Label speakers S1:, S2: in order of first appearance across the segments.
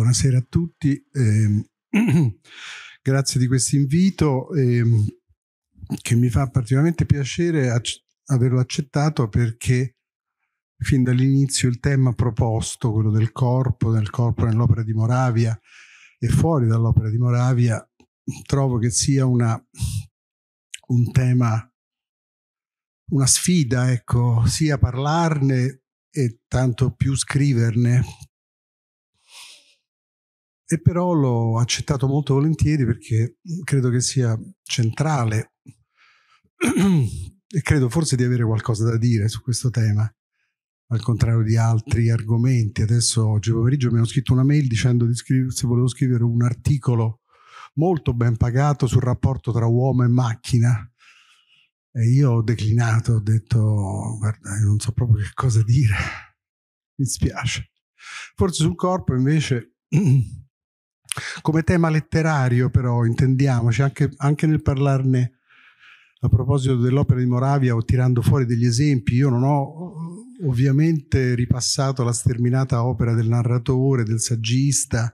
S1: buonasera a tutti. Eh, grazie di questo invito eh, che mi fa particolarmente piacere ac averlo accettato perché fin dall'inizio il tema proposto, quello del corpo, del corpo nell'opera di Moravia e fuori dall'opera di Moravia, trovo che sia una, un tema, una sfida, ecco, sia parlarne e tanto più scriverne e però l'ho accettato molto volentieri perché credo che sia centrale e credo forse di avere qualcosa da dire su questo tema al contrario di altri argomenti. Adesso oggi pomeriggio mi hanno scritto una mail dicendo di scrivere, se volevo scrivere un articolo molto ben pagato sul rapporto tra uomo e macchina. E io ho declinato, ho detto, guarda, non so proprio che cosa dire, mi spiace. Forse sul corpo invece Come tema letterario però, intendiamoci, anche, anche nel parlarne a proposito dell'opera di Moravia o tirando fuori degli esempi, io non ho ovviamente ripassato la sterminata opera del narratore, del saggista,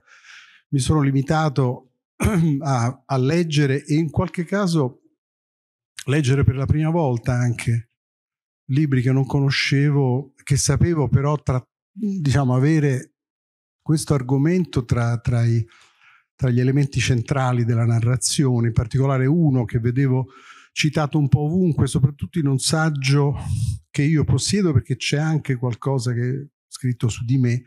S1: mi sono limitato a, a, leggere e in qualche caso leggere per la prima volta anche libri che non conoscevo, che sapevo però tra, diciamo, avere questo argomento tra, tra i tra gli elementi centrali della narrazione, in particolare uno che vedevo citato un po' ovunque, soprattutto in un saggio che io possiedo perché c'è anche qualcosa che è scritto su di me,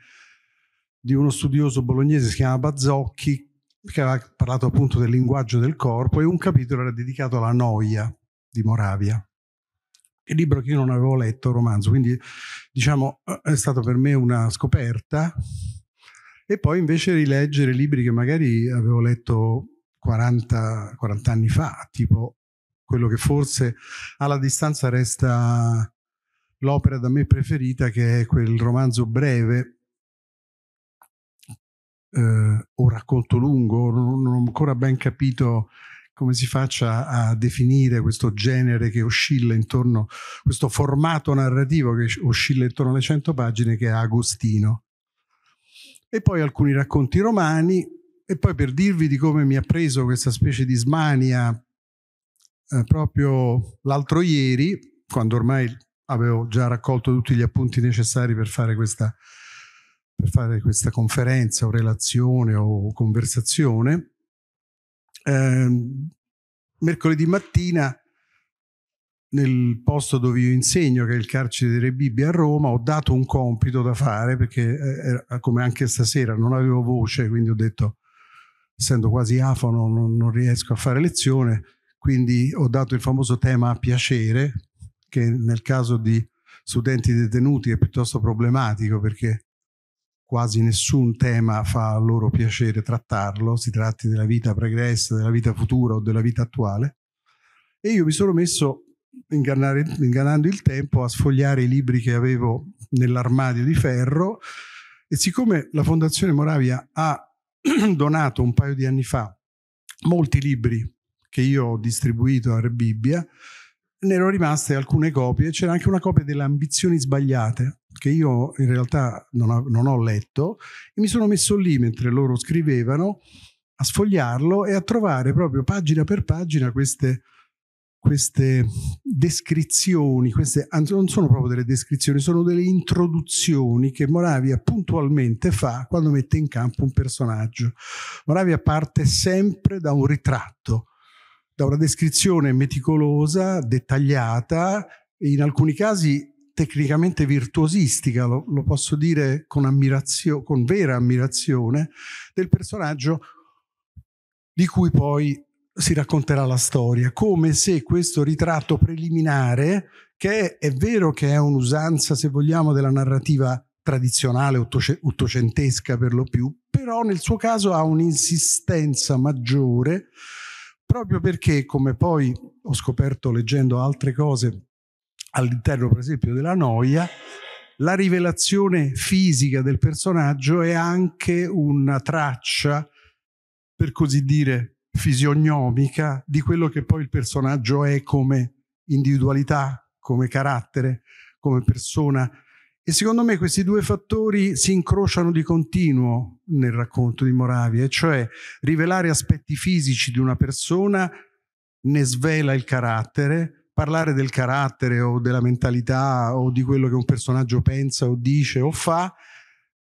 S1: di uno studioso bolognese, si chiama Bazzocchi, che aveva parlato appunto del linguaggio del corpo e un capitolo era dedicato alla noia di Moravia. Il libro che io non avevo letto, romanzo, quindi diciamo eh, è stato per me una scoperta e poi invece rileggere libri che magari avevo letto 40, 40 anni fa, tipo quello che forse alla distanza resta l'opera da me preferita, che è quel romanzo breve eh, o racconto lungo, non, non ho ancora ben capito come si faccia a definire questo genere che oscilla intorno, questo formato narrativo che oscilla intorno alle 100 pagine che è Agostino e poi alcuni racconti romani e poi per dirvi di come mi ha preso questa specie di smania eh, proprio l'altro ieri, quando ormai avevo già raccolto tutti gli appunti necessari per fare questa, per fare questa conferenza o relazione o conversazione, eh, mercoledì mattina nel posto dove io insegno, che è il carcere delle Bibbie a Roma, ho dato un compito da fare perché, eh, era, come anche stasera, non avevo voce, quindi ho detto, essendo quasi afono, non, non, riesco a fare lezione, quindi ho dato il famoso tema a piacere, che nel caso di studenti detenuti è piuttosto problematico perché quasi nessun tema fa a loro piacere trattarlo, si tratti della vita pregressa, della vita futura o della vita attuale. E io mi sono messo ingannare, ingannando il tempo a sfogliare i libri che avevo nell'armadio di ferro e siccome la Fondazione Moravia ha donato un paio di anni fa molti libri che io ho distribuito a Rebibbia, ne erano rimaste alcune copie, c'era anche una copia delle ambizioni sbagliate che io in realtà non ho, non ho letto e mi sono messo lì mentre loro scrivevano a sfogliarlo e a trovare proprio pagina per pagina queste queste descrizioni, queste, non sono proprio delle descrizioni, sono delle introduzioni che Moravia puntualmente fa quando mette in campo un personaggio. Moravia parte sempre da un ritratto, da una descrizione meticolosa, dettagliata, in alcuni casi tecnicamente virtuosistica, lo, lo posso dire con, con vera ammirazione, del personaggio di cui poi si racconterà la storia, come se questo ritratto preliminare, che è, è vero che è un'usanza, se vogliamo, della narrativa tradizionale, ottocentesca per lo più, però nel suo caso ha un'insistenza maggiore, proprio perché, come poi ho scoperto leggendo altre cose all'interno, per esempio, della noia, la rivelazione fisica del personaggio è anche una traccia, per così dire, fisionomica di quello che poi il personaggio è come individualità, come carattere, come persona. E secondo me questi due fattori si incrociano di continuo nel racconto di Moravia, cioè rivelare aspetti fisici di una persona ne svela il carattere, parlare del carattere o della mentalità o di quello che un personaggio pensa o dice o fa,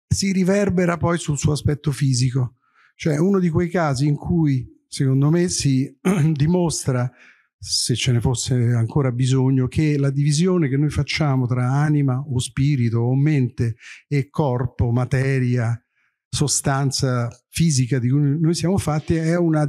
S1: si riverbera poi sul suo aspetto fisico. Cioè uno di quei casi in cui secondo me si dimostra, se ce ne fosse ancora bisogno, che la divisione che noi facciamo tra anima o spirito o mente e corpo, materia, sostanza fisica di cui noi siamo fatti è una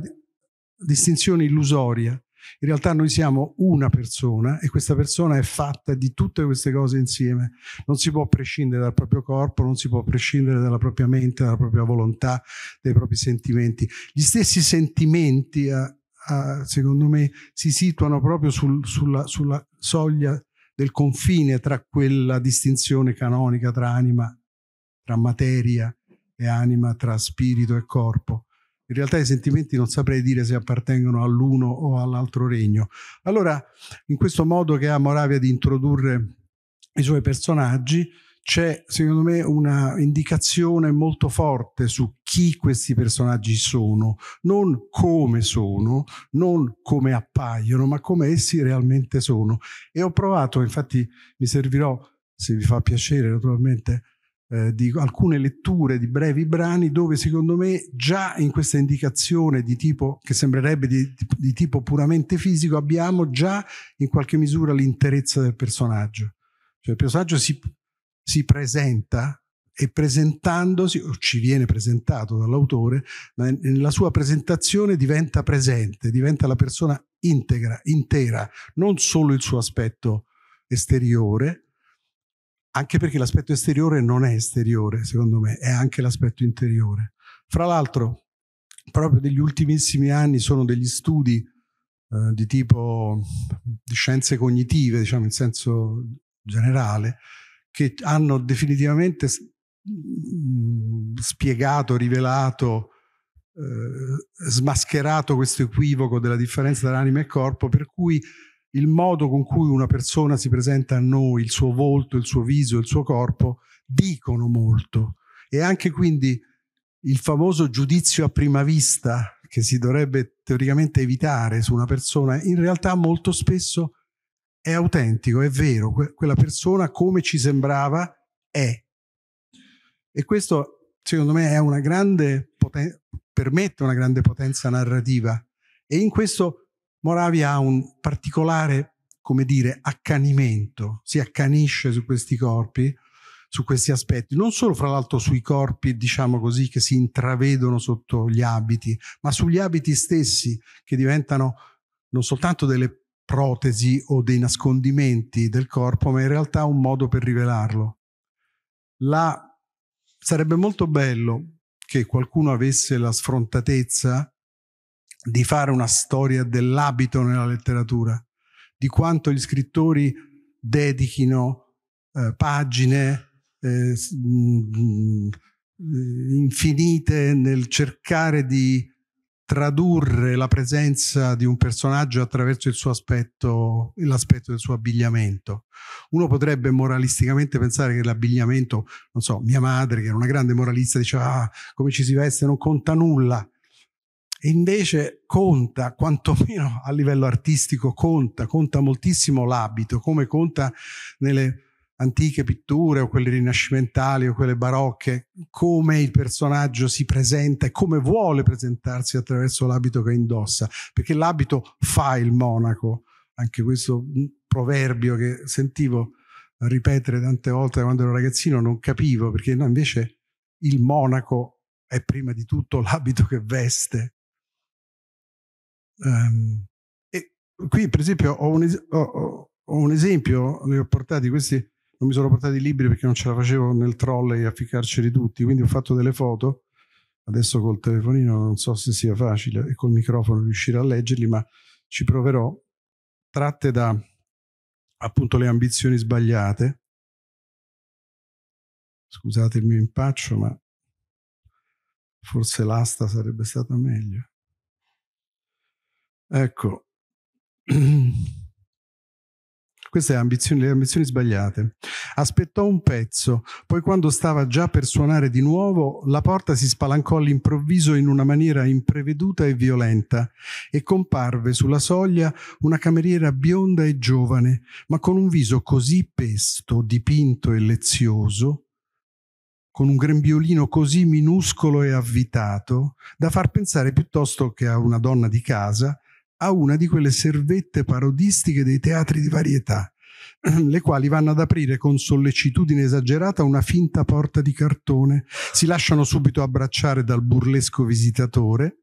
S1: distinzione illusoria in realtà noi siamo una persona e questa persona è fatta di tutte queste cose insieme. Non si può prescindere dal proprio corpo, non si può prescindere dalla propria mente, dalla propria volontà, dai propri sentimenti. Gli stessi sentimenti, a, eh, a, eh, secondo me, si situano proprio sul, sulla, sulla soglia del confine tra quella distinzione canonica tra anima, tra materia e anima, tra spirito e corpo in realtà i sentimenti non saprei dire se appartengono all'uno o all'altro regno. Allora, in questo modo che ha Moravia di introdurre i suoi personaggi, c'è secondo me una indicazione molto forte su chi questi personaggi sono, non come sono, non come appaiono, ma come essi realmente sono. E ho provato, infatti mi servirò, se vi fa piacere naturalmente, eh, di alcune letture di brevi brani dove secondo me già in questa indicazione di tipo che sembrerebbe di, di tipo puramente fisico abbiamo già in qualche misura l'interezza del personaggio. Cioè il personaggio si, si presenta e presentandosi, o ci viene presentato dall'autore, ma nella sua presentazione diventa presente, diventa la persona integra, intera, non solo il suo aspetto esteriore, anche perché l'aspetto esteriore non è esteriore, secondo me, è anche l'aspetto interiore. Fra l'altro, proprio degli ultimissimi anni sono degli studi eh, di tipo di scienze cognitive, diciamo in senso generale, che hanno definitivamente mm, spiegato, rivelato, eh, smascherato questo equivoco della differenza tra anima e corpo, per cui il modo con cui una persona si presenta a noi, il suo volto, il suo viso, il suo corpo, dicono molto. E anche quindi il famoso giudizio a prima vista che si dovrebbe teoricamente evitare su una persona, in realtà molto spesso è autentico, è vero, que quella persona come ci sembrava è. E questo, secondo me, è una grande potenza permette una grande potenza narrativa e in questo Moravia ha un particolare, come dire, accanimento, si accanisce su questi corpi, su questi aspetti, non solo fra l'altro sui corpi, diciamo così, che si intravedono sotto gli abiti, ma sugli abiti stessi che diventano non soltanto delle protesi o dei nascondimenti del corpo, ma in realtà un modo per rivelarlo. La... Sarebbe molto bello che qualcuno avesse la sfrontatezza di fare una storia dell'abito nella letteratura, di quanto gli scrittori dedichino eh, pagine eh, mm, mm, infinite nel cercare di tradurre la presenza di un personaggio attraverso il suo aspetto, l'aspetto del suo abbigliamento. Uno potrebbe moralisticamente pensare che l'abbigliamento, non so, mia madre che era una grande moralista diceva ah, come ci si veste non conta nulla, e invece conta, quantomeno a livello artistico, conta, conta moltissimo l'abito, come conta nelle antiche pitture o quelle rinascimentali o quelle barocche, come il personaggio si presenta e come vuole presentarsi attraverso l'abito che indossa, perché l'abito fa il monaco, anche questo mm, proverbio che sentivo ripetere tante volte quando ero ragazzino non capivo, perché no, invece il monaco è prima di tutto l'abito che veste, Um, e qui, per esempio, ho un, es- ho, ho, ho un esempio, ne ho portati questi, non mi sono portati i libri perché non ce la facevo nel trolley a ficcarceli tutti, quindi ho fatto delle foto. Adesso col telefonino non so se sia facile e col microfono riuscire a leggerli, ma ci proverò. Tratte da appunto le ambizioni sbagliate. Scusate il mio impaccio, ma forse l'asta sarebbe stata meglio. Ecco, queste ambizioni, le ambizioni sbagliate. Aspettò un pezzo, poi quando stava già per suonare di nuovo, la porta si spalancò all'improvviso in una maniera impreveduta e violenta e comparve sulla soglia una cameriera bionda e giovane, ma con un viso così pesto, dipinto e lezioso, con un grembiolino così minuscolo e avvitato, da far pensare piuttosto che a una donna di casa, a una di quelle servette parodistiche dei teatri di varietà, le quali vanno ad aprire con sollecitudine esagerata una finta porta di cartone, si lasciano subito abbracciare dal burlesco visitatore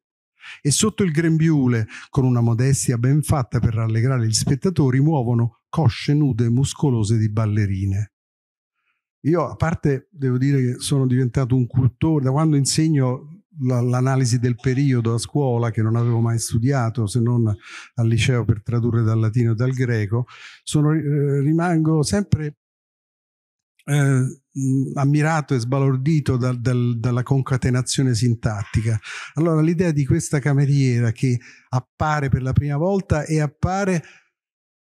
S1: e sotto il grembiule, con una modestia ben fatta per rallegrare gli spettatori, muovono cosce nude e muscolose di ballerine. Io, a parte, devo dire che sono diventato un cultore, da quando insegno l'analisi del periodo a scuola che non avevo mai studiato se non al liceo per tradurre dal latino e dal greco, sono, eh, rimango sempre eh, ammirato e sbalordito dal, dal, dalla concatenazione sintattica. Allora l'idea di questa cameriera che appare per la prima volta e appare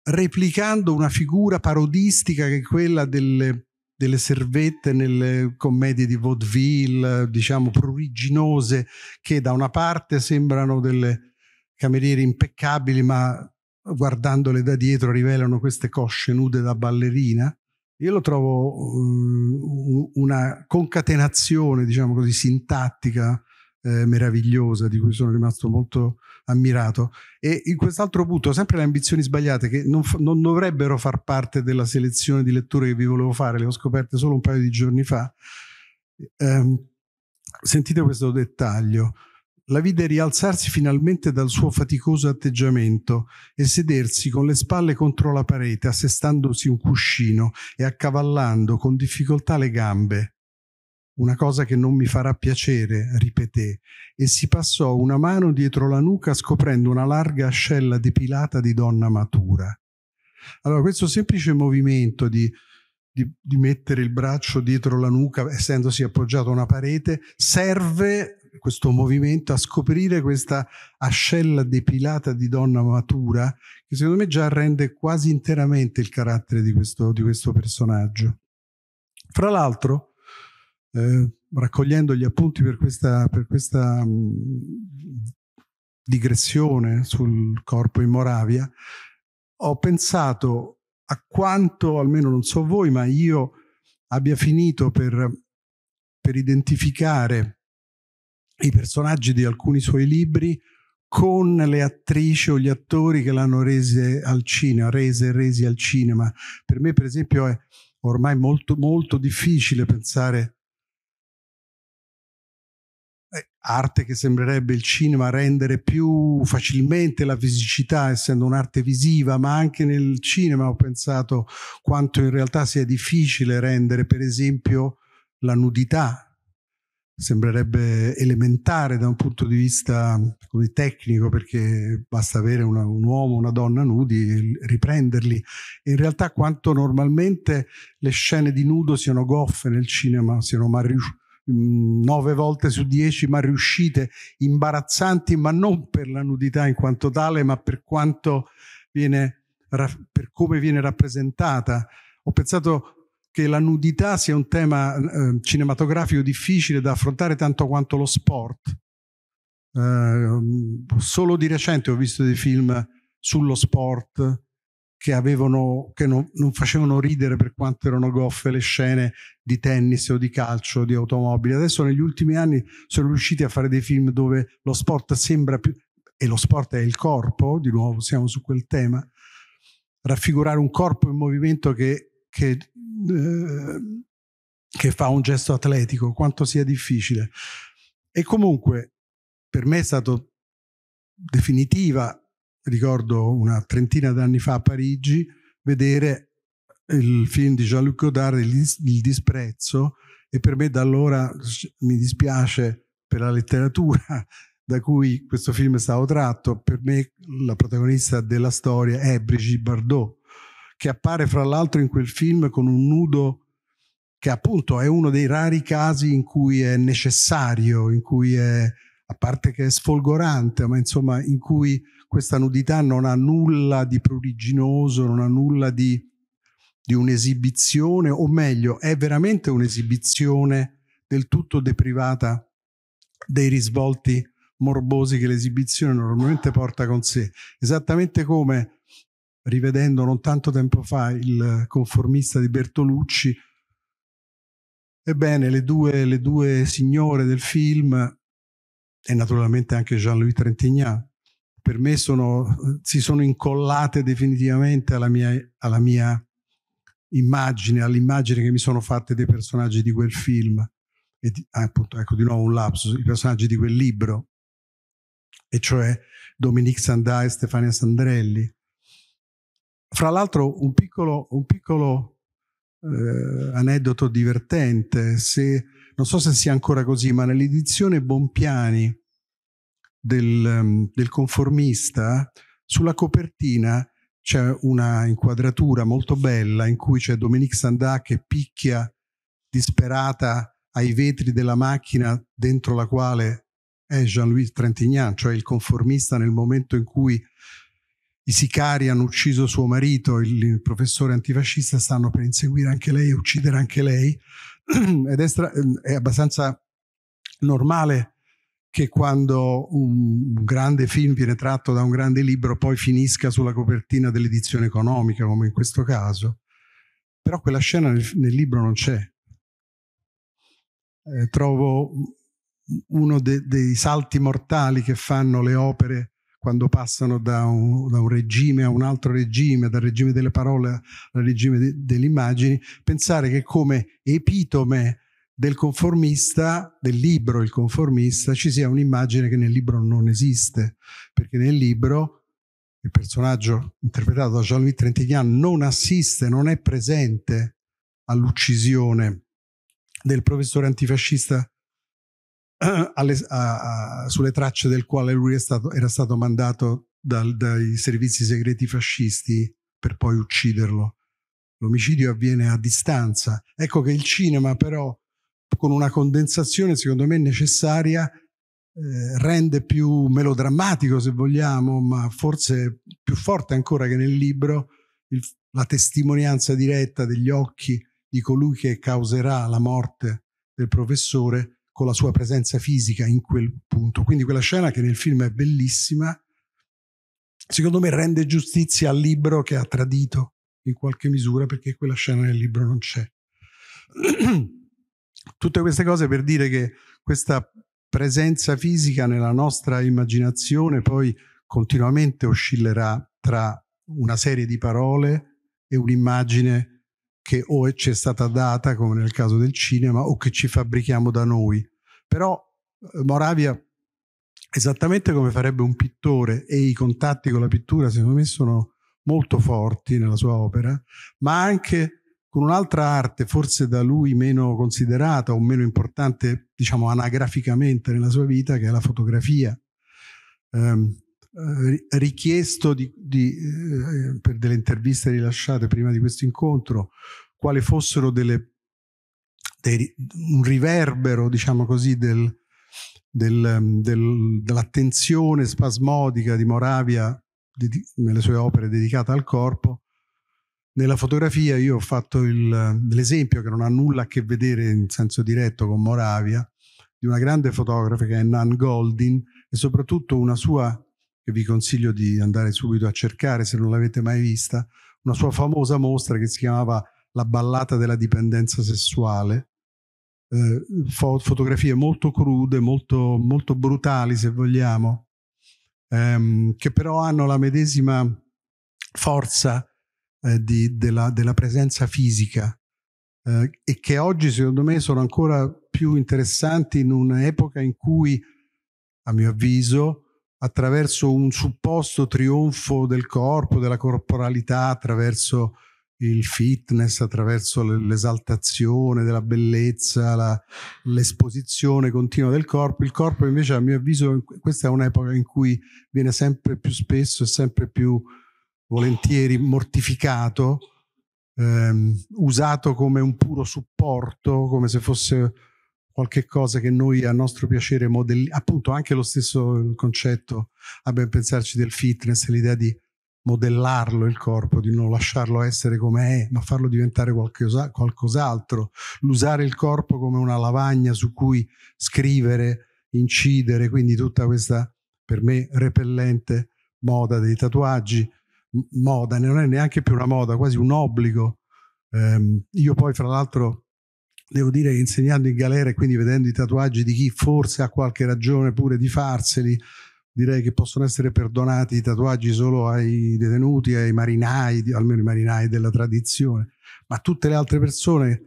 S1: replicando una figura parodistica che è quella delle delle servette nelle commedie di vaudeville, diciamo pruriginose, che da una parte sembrano delle cameriere impeccabili, ma guardandole da dietro rivelano queste cosce nude da ballerina. Io lo trovo um, una concatenazione, diciamo così, sintattica eh, meravigliosa, di cui sono rimasto molto ammirato. E in quest'altro punto, sempre le ambizioni sbagliate che non, non, dovrebbero far parte della selezione di letture che vi volevo fare, le ho scoperte solo un paio di giorni fa. Ehm, sentite questo dettaglio. La vide rialzarsi finalmente dal suo faticoso atteggiamento e sedersi con le spalle contro la parete, assestandosi un cuscino e accavallando con difficoltà le gambe una cosa che non mi farà piacere, ripeté, e si passò una mano dietro la nuca scoprendo una larga ascella depilata di donna matura. Allora, questo semplice movimento di, di, di mettere il braccio dietro la nuca, essendosi appoggiato a una parete, serve questo movimento a scoprire questa ascella depilata di donna matura, che secondo me già rende quasi interamente il carattere di questo, di questo personaggio. Fra l'altro, eh, raccogliendo gli appunti per questa, per questa mm, digressione sul corpo in Moravia, ho pensato a quanto, almeno non so voi, ma io abbia finito per, per identificare i personaggi di alcuni suoi libri con le attrici o gli attori che l'hanno rese al cinema, rese e resi al cinema. Per me, per esempio, è ormai molto, molto difficile pensare eh, arte che sembrerebbe il cinema rendere più facilmente la fisicità essendo un'arte visiva ma anche nel cinema ho pensato quanto in realtà sia difficile rendere per esempio la nudità sembrerebbe elementare da un punto di vista tecnico perché basta avere una, un uomo una donna nudi e riprenderli in realtà quanto normalmente le scene di nudo siano goffe nel cinema siano mariuscite Mm, nove volte su dieci, ma riuscite, imbarazzanti, ma non per la nudità in quanto tale, ma per quanto viene, per come viene rappresentata. Ho pensato che la nudità sia un tema eh, cinematografico difficile da affrontare tanto quanto lo sport. Eh, solo di recente ho visto dei film sullo sport che, avevano, che non, non, facevano ridere per quanto erano goffe le scene di tennis o di calcio o di automobili. Adesso negli ultimi anni sono riusciti a fare dei film dove lo sport sembra più, e lo sport è il corpo, di nuovo siamo su quel tema, raffigurare un corpo in movimento che, che, eh, che fa un gesto atletico, quanto sia difficile. E comunque per me è stato definitiva ricordo una trentina d'anni fa a Parigi, vedere il film di Jean-Luc Godard, il, dis il disprezzo, e per me da allora mi dispiace per la letteratura da cui questo film è stato tratto, per me la protagonista della storia è Brigitte Bardot, che appare fra l'altro in quel film con un nudo che appunto è uno dei rari casi in cui è necessario, in cui è, a parte che è sfolgorante, ma insomma in cui questa nudità non ha nulla di pruriginoso, non ha nulla di, di un'esibizione, o meglio, è veramente un'esibizione del tutto deprivata dei risvolti morbosi che l'esibizione normalmente porta con sé. Esattamente come, rivedendo non tanto tempo fa il conformista di Bertolucci, ebbene le due, le due signore del film e naturalmente anche Jean-Louis Trentignan, per me sono, si sono incollate definitivamente alla mia, alla mia immagine, all'immagine che mi sono fatte dei personaggi di quel film. E di, ah, appunto, ecco di nuovo un lapsus, i personaggi di quel libro, e cioè Dominique Sandà e Stefania Sandrelli. Fra l'altro un piccolo, un piccolo eh, aneddoto divertente, se, non so se sia ancora così, ma nell'edizione Bompiani del, ehm, del conformista, sulla copertina c'è una inquadratura molto bella in cui c'è Dominique Sandà che picchia disperata ai vetri della macchina dentro la quale è Jean-Louis Trentignan, cioè il conformista nel momento in cui i sicari hanno ucciso suo marito, il, il professore antifascista, stanno per inseguire anche lei e uccidere anche lei. Ed è, ehm, è abbastanza normale che quando un grande film viene tratto da un grande libro poi finisca sulla copertina dell'edizione economica, come in questo caso. Però quella scena nel, nel libro non c'è. Eh, trovo uno de, dei salti mortali che fanno le opere quando passano da un, da un, regime a un altro regime, dal regime delle parole al regime de, delle immagini, pensare che come epitome del conformista, del libro Il conformista, ci sia un'immagine che nel libro non esiste, perché nel libro il personaggio interpretato da Jean-Louis Trentignan non assiste, non è presente all'uccisione del professore antifascista alle, a, a, sulle tracce del quale lui stato, era stato mandato dal, dai servizi segreti fascisti per poi ucciderlo. L'omicidio avviene a distanza. Ecco che il cinema però con una condensazione secondo me necessaria eh, rende più melodrammatico se vogliamo, ma forse più forte ancora che nel libro il, la testimonianza diretta degli occhi di colui che causerà la morte del professore con la sua presenza fisica in quel punto. Quindi quella scena che nel film è bellissima, secondo me rende giustizia al libro che ha tradito in qualche misura perché quella scena nel libro non c'è. Tutte queste cose per dire che questa presenza fisica nella nostra immaginazione poi continuamente oscillerà tra una serie di parole e un'immagine che o ci è stata data, come nel caso del cinema, o che ci fabbrichiamo da noi. Però eh, Moravia, esattamente come farebbe un pittore, e i contatti con la pittura secondo me sono molto forti nella sua opera, ma anche con un'altra arte forse da lui meno considerata o meno importante, diciamo anagraficamente nella sua vita, che è la fotografia. Ehm, eh, richiesto di, di, eh, per delle interviste rilasciate prima di questo incontro quale fossero delle, dei, un riverbero, diciamo così, del, del, ehm, del, dell'attenzione spasmodica di Moravia di, nelle sue opere dedicate al corpo nella fotografia io ho fatto l'esempio che non ha nulla a che vedere in senso diretto con Moravia, di una grande fotografa che è Nan Goldin e soprattutto una sua, che vi consiglio di andare subito a cercare se non l'avete mai vista, una sua famosa mostra che si chiamava La ballata della dipendenza sessuale, eh, fo- fotografie molto crude, molto, molto brutali se vogliamo, ehm, che però hanno la medesima forza eh, di, della, della, presenza fisica eh, e che oggi secondo me sono ancora più interessanti in un'epoca in cui, a mio avviso, attraverso un supposto trionfo del corpo, della corporalità, attraverso il fitness, attraverso l'esaltazione della bellezza, la, l'esposizione continua del corpo. Il corpo invece, a mio avviso, questa è un'epoca in cui viene sempre più spesso e sempre più volentieri mortificato, ehm, usato come un puro supporto, come se fosse qualche cosa che noi a nostro piacere modelliamo, appunto anche lo stesso concetto, a ben pensarci del fitness, l'idea di modellarlo il corpo, di non lasciarlo essere come è, ma farlo diventare qualcosa, qualcos'altro, l'usare il corpo come una lavagna su cui scrivere, incidere, quindi tutta questa per me repellente moda dei tatuaggi moda, non è neanche più una moda, quasi un obbligo. Eh, io poi, fra l'altro, devo dire, che insegnando in galera e quindi vedendo i tatuaggi di chi forse ha qualche ragione pure di farseli, direi che possono essere perdonati i tatuaggi solo ai detenuti, ai marinai, almeno i marinai della tradizione, ma tutte le altre persone,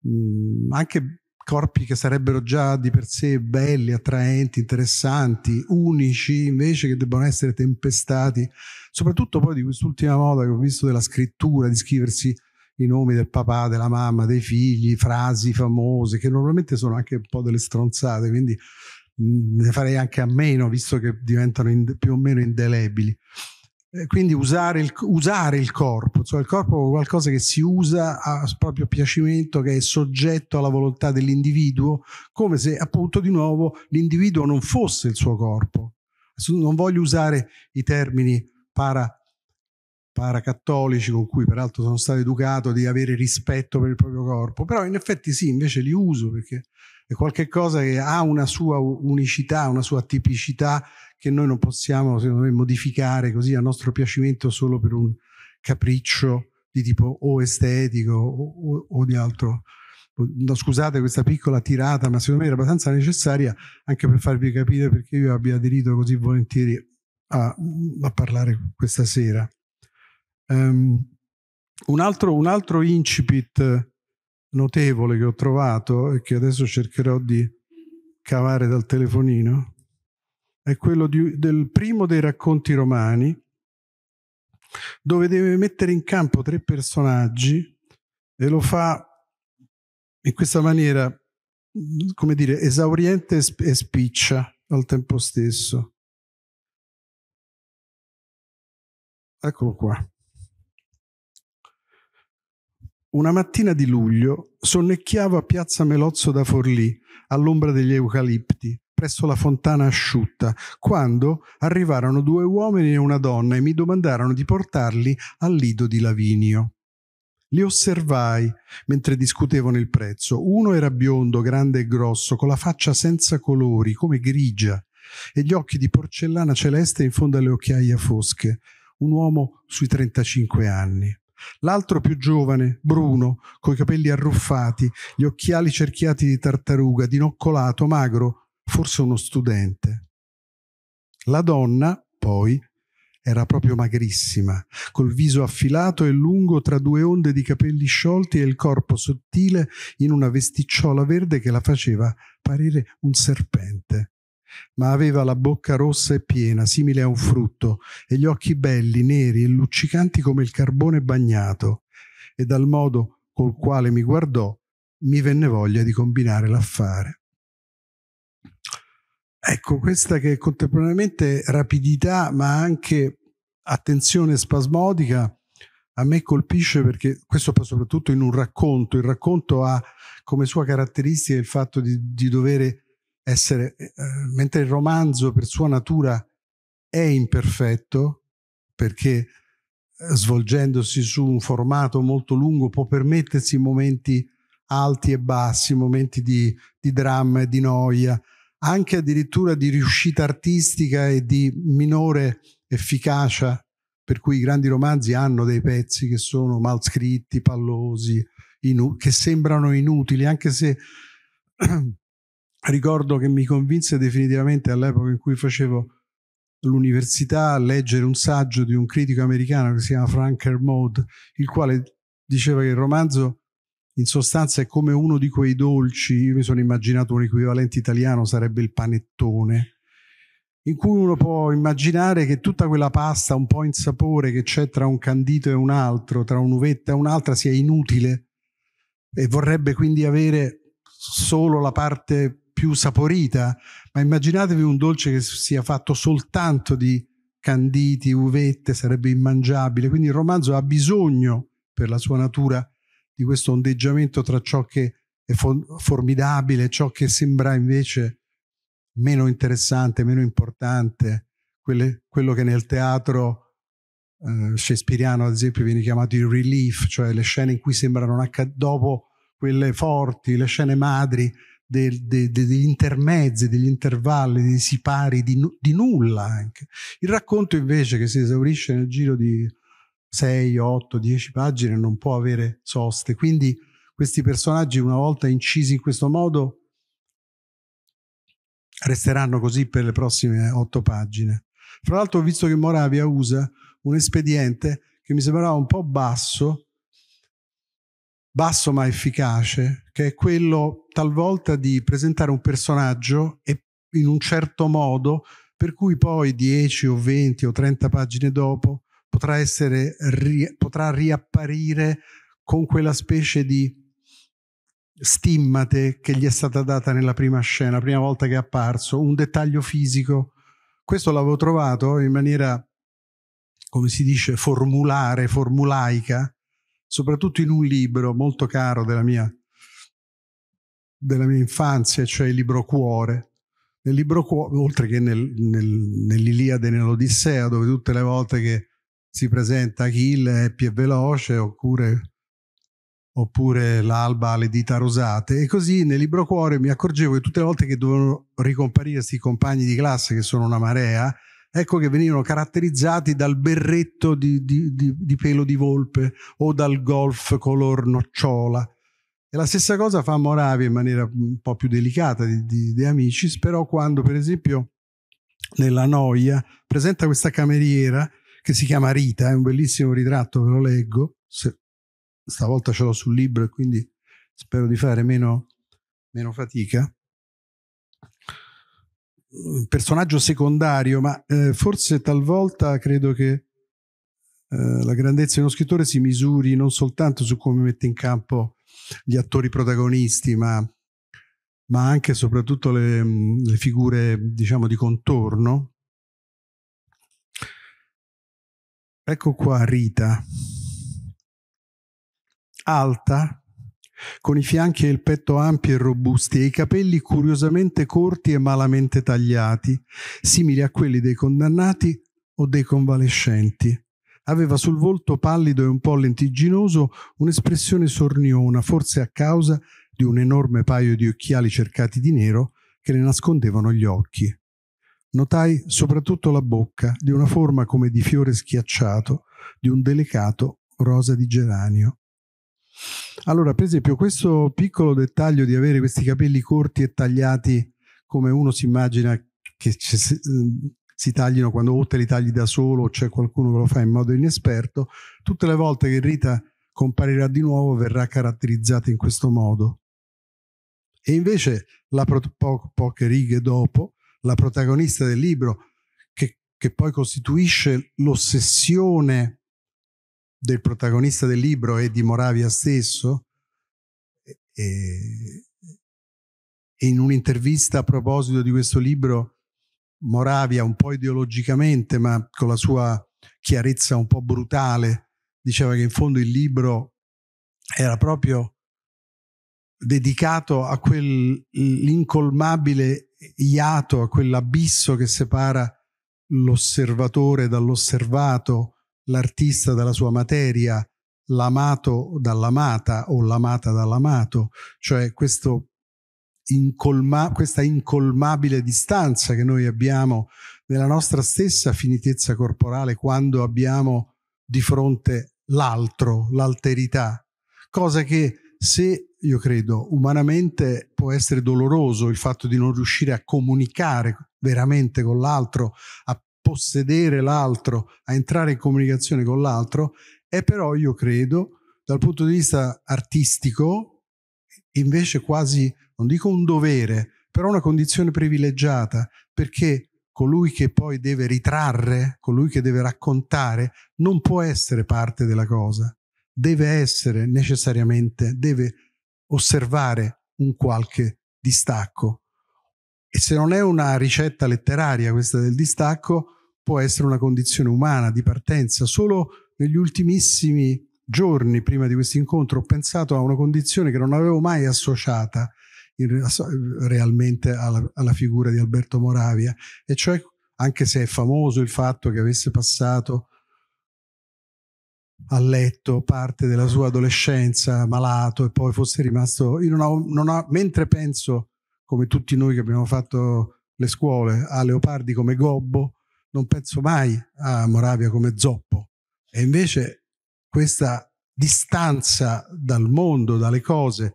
S1: mh, mhmm, anche corpi che sarebbero già di per sé belli, attraenti, interessanti, unici, invece che debbano essere tempestati, soprattutto poi di quest'ultima moda che ho visto della scrittura, di scriversi i nomi del papà, della mamma, dei figli, frasi famose, che normalmente sono anche un po' delle stronzate, quindi mm, ne farei anche a meno, visto che diventano in, più o meno indelebili. Eh, quindi usare il, usare il, corpo, cioè il corpo è qualcosa che si usa a proprio piacimento, che è soggetto alla volontà dell'individuo, come se appunto di nuovo l'individuo non fosse il suo corpo. Non voglio usare i termini para, paracattolici con cui peraltro sono stato educato di avere rispetto per il proprio corpo, però in effetti sì, invece li uso perché è qualcosa che ha una sua unicità, una sua tipicità che noi non possiamo, secondo me, modificare così a nostro piacimento solo per un capriccio di tipo o estetico o, o di altro. No, scusate questa piccola tirata, ma secondo me era abbastanza necessaria anche per farvi capire perché io abbia aderito così volentieri a, a parlare questa sera. Um, un, altro, un, altro, incipit notevole che ho trovato e che adesso cercherò di cavare dal telefonino è quello di, del primo dei racconti romani, dove deve mettere in campo tre personaggi e lo fa in questa maniera, come dire, esauriente e spiccia al tempo stesso. Eccolo qua. Una mattina di luglio sonnecchiavo a Piazza Melozzo da Forlì, all'ombra degli eucalipti, presso la fontana asciutta, quando arrivarono due uomini e una donna e mi domandarono di portarli al lido di Lavinio. Li osservai mentre discutevano il prezzo. Uno era biondo, grande e grosso, con la faccia senza colori, come grigia, e gli occhi di porcellana celeste in fondo alle occhiaie fosche. Un uomo sui 35 anni. L'altro più giovane, bruno, coi capelli arruffati, gli occhiali cerchiati di tartaruga, dinoccolato, magro, forse uno studente. La donna, poi, era proprio magrissima, col viso affilato e lungo tra due onde di capelli sciolti e il corpo sottile in una vesticciola verde che la faceva parere un serpente. Ma aveva la bocca rossa e piena, simile a un frutto, e gli occhi belli, neri e luccicanti come il carbone bagnato. E dal modo col quale mi guardò mi venne voglia di combinare l'affare. Ecco, questa che è contemporaneamente rapidità ma anche attenzione spasmodica a me colpisce perché questo poi soprattutto in un racconto, il racconto ha come sua caratteristica il fatto di, di dover essere, eh, mentre il romanzo per sua natura è imperfetto perché eh, svolgendosi su un formato molto lungo può permettersi momenti alti e bassi, momenti di, di dramma e di noia, anche addirittura di riuscita artistica e di minore efficacia, per cui i grandi romanzi hanno dei pezzi che sono mal scritti, pallosi, inu- che sembrano inutili, anche se ricordo che mi convinse definitivamente all'epoca in cui facevo l'università a leggere un saggio di un critico americano che si chiama Frank Kermode, il quale diceva che il romanzo in sostanza è come uno di quei dolci, io mi sono immaginato un equivalente italiano, sarebbe il panettone, in cui uno può immaginare che tutta quella pasta un po' in sapore che c'è tra un candito e un altro, tra un'uvetta e un'altra, sia inutile e vorrebbe quindi avere solo la parte più saporita, ma immaginatevi un dolce che sia fatto soltanto di canditi, uvette, sarebbe immangiabile, quindi il romanzo ha bisogno per la sua natura di di questo ondeggiamento tra ciò che è formidabile e ciò che sembra invece meno interessante, meno importante, Quelle, quello che nel teatro eh, shakespeariano ad esempio viene chiamato il relief, cioè le scene in cui sembrano accad- dopo quelle forti, le scene madri del, de, de, degli intermezzi, degli intervalli, dei sipari, di, di nulla anche. Il racconto invece che si esaurisce nel giro di 6, 8, 10 pagine, non può avere soste. Quindi questi personaggi, una volta incisi in questo modo, resteranno così per le prossime 8 pagine. Fra l'altro ho visto che Moravia usa un espediente che mi sembrava un po' basso, basso ma efficace, che è quello talvolta di presentare un personaggio in un certo modo, per cui poi 10 o 20 o 30 pagine dopo potrà, essere, ri, potrà riapparire con quella specie di stimmate che gli è stata data nella prima scena, la prima volta che è apparso, un dettaglio fisico. Questo l'avevo trovato in maniera, come si dice, formulare, formulaica, soprattutto in un libro molto caro della mia, della mia infanzia, cioè il libro Cuore. Nel libro Cuore, oltre che nel, nel, nell'Iliade e nell'Odissea, dove tutte le volte che si presenta Achille è più veloce oppure, oppure l'alba ha le dita rosate e così nel libro cuore mi accorgevo che tutte le volte che dovevano ricomparire questi compagni di classe che sono una marea ecco che venivano caratterizzati dal berretto di, di, di, di, pelo di volpe o dal golf color nocciola. E la stessa cosa fa Moravi in maniera un po' più delicata di, De Amicis, però quando per esempio nella Noia presenta questa cameriera che si chiama Rita, è un bellissimo ritratto, ve lo leggo, se, stavolta ce l'ho sul libro e quindi spero di fare meno, meno fatica. Un personaggio secondario, ma eh, forse talvolta credo che eh, la grandezza di uno scrittore si misuri non soltanto su come mette in campo gli attori protagonisti, ma, ma anche e soprattutto le, mm, le figure, diciamo, di contorno Ecco qua Rita, alta, con i fianchi e il petto ampi e robusti e i capelli curiosamente corti e malamente tagliati, simili a quelli dei condannati o dei convalescenti. Aveva sul volto pallido e un po' lentigginoso un'espressione sorniona, forse a causa di un enorme paio di occhiali cercati di nero che le nascondevano gli occhi. Notai soprattutto la bocca di una forma come di fiore schiacciato, di un delicato rosa di geranio. Allora, per esempio, questo piccolo dettaglio di avere questi capelli corti e tagliati come uno si immagina che ci, si mm, taglino quando o te li tagli da solo o c'è qualcuno che lo fa in modo inesperto, tutte le volte che Rita comparirà di nuovo verrà caratterizzata in questo modo. E invece, la po- poche righe dopo, la protagonista del libro, che, che poi costituisce l'ossessione del protagonista del libro e di Moravia stesso, e, in un'intervista a proposito di questo libro, Moravia, un po' ideologicamente, ma con la sua chiarezza un po' brutale, diceva che in fondo il libro era proprio dedicato a quell'incolmabile iato, a quell'abisso che separa l'osservatore dall'osservato, l'artista dalla sua materia, l'amato dall'amata o l'amata dall'amato, cioè incolma, questa incolmabile distanza che noi abbiamo nella nostra stessa finitezza corporale quando abbiamo di fronte l'altro, l'alterità, cosa che se io credo, umanamente può essere doloroso il fatto di non riuscire a comunicare veramente con l'altro, a possedere l'altro, a entrare in comunicazione con l'altro, è però, io credo, dal punto di vista artistico, invece quasi, non dico un dovere, però una condizione privilegiata, perché colui che poi deve ritrarre, colui che deve raccontare, non può essere parte della cosa, deve essere necessariamente, deve osservare un qualche distacco. E se non è una ricetta letteraria questa del distacco, può essere una condizione umana di partenza. Solo negli ultimissimi giorni prima di questo incontro ho pensato a una condizione che non avevo mai associata in, realmente alla, alla figura di Alberto Moravia, e cioè anche se è famoso il fatto che avesse passato a letto parte della sua adolescenza malato e poi fosse rimasto... Io non ho, non ho, mentre penso, come tutti noi che abbiamo fatto le scuole, a Leopardi come Gobbo, non penso mai a Moravia come Zoppo. E invece questa distanza dal mondo, dalle cose,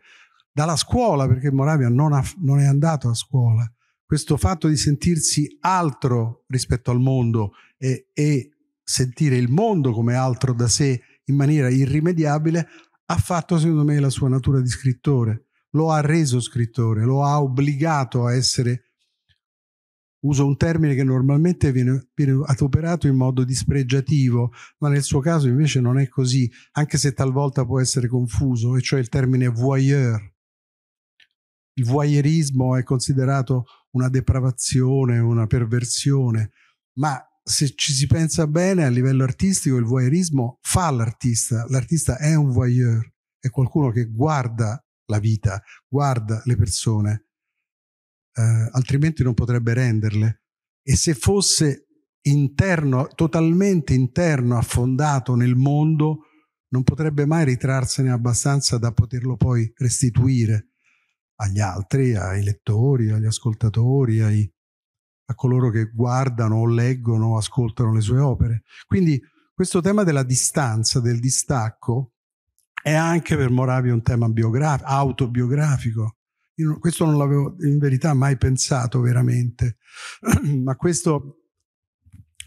S1: dalla scuola, perché Moravia non, ha, non, è andato a scuola, questo fatto di sentirsi altro rispetto al mondo e, e sentire il mondo come altro da sé in maniera irrimediabile, ha fatto secondo me la sua natura di scrittore, lo ha reso scrittore, lo ha obbligato a essere, uso un termine che normalmente viene, viene adoperato in modo dispregiativo, ma nel suo caso invece non è così, anche se talvolta può essere confuso, e cioè il termine voyeur. Il voyeurismo è considerato una depravazione, una perversione, ma se ci si pensa bene a livello artistico, il voyeurismo fa l'artista, l'artista è un voyeur, è qualcuno che guarda la vita, guarda le persone, eh, altrimenti non potrebbe renderle. E se fosse interno, totalmente interno, affondato nel mondo, non potrebbe mai ritrarsene abbastanza da poterlo poi restituire agli altri, ai lettori, agli ascoltatori, ai, a coloro che guardano o leggono o ascoltano le sue opere. Quindi questo tema della distanza, del distacco, è anche per Moravia un tema biograf- autobiografico. Io questo non l'avevo in verità mai pensato veramente, ma questo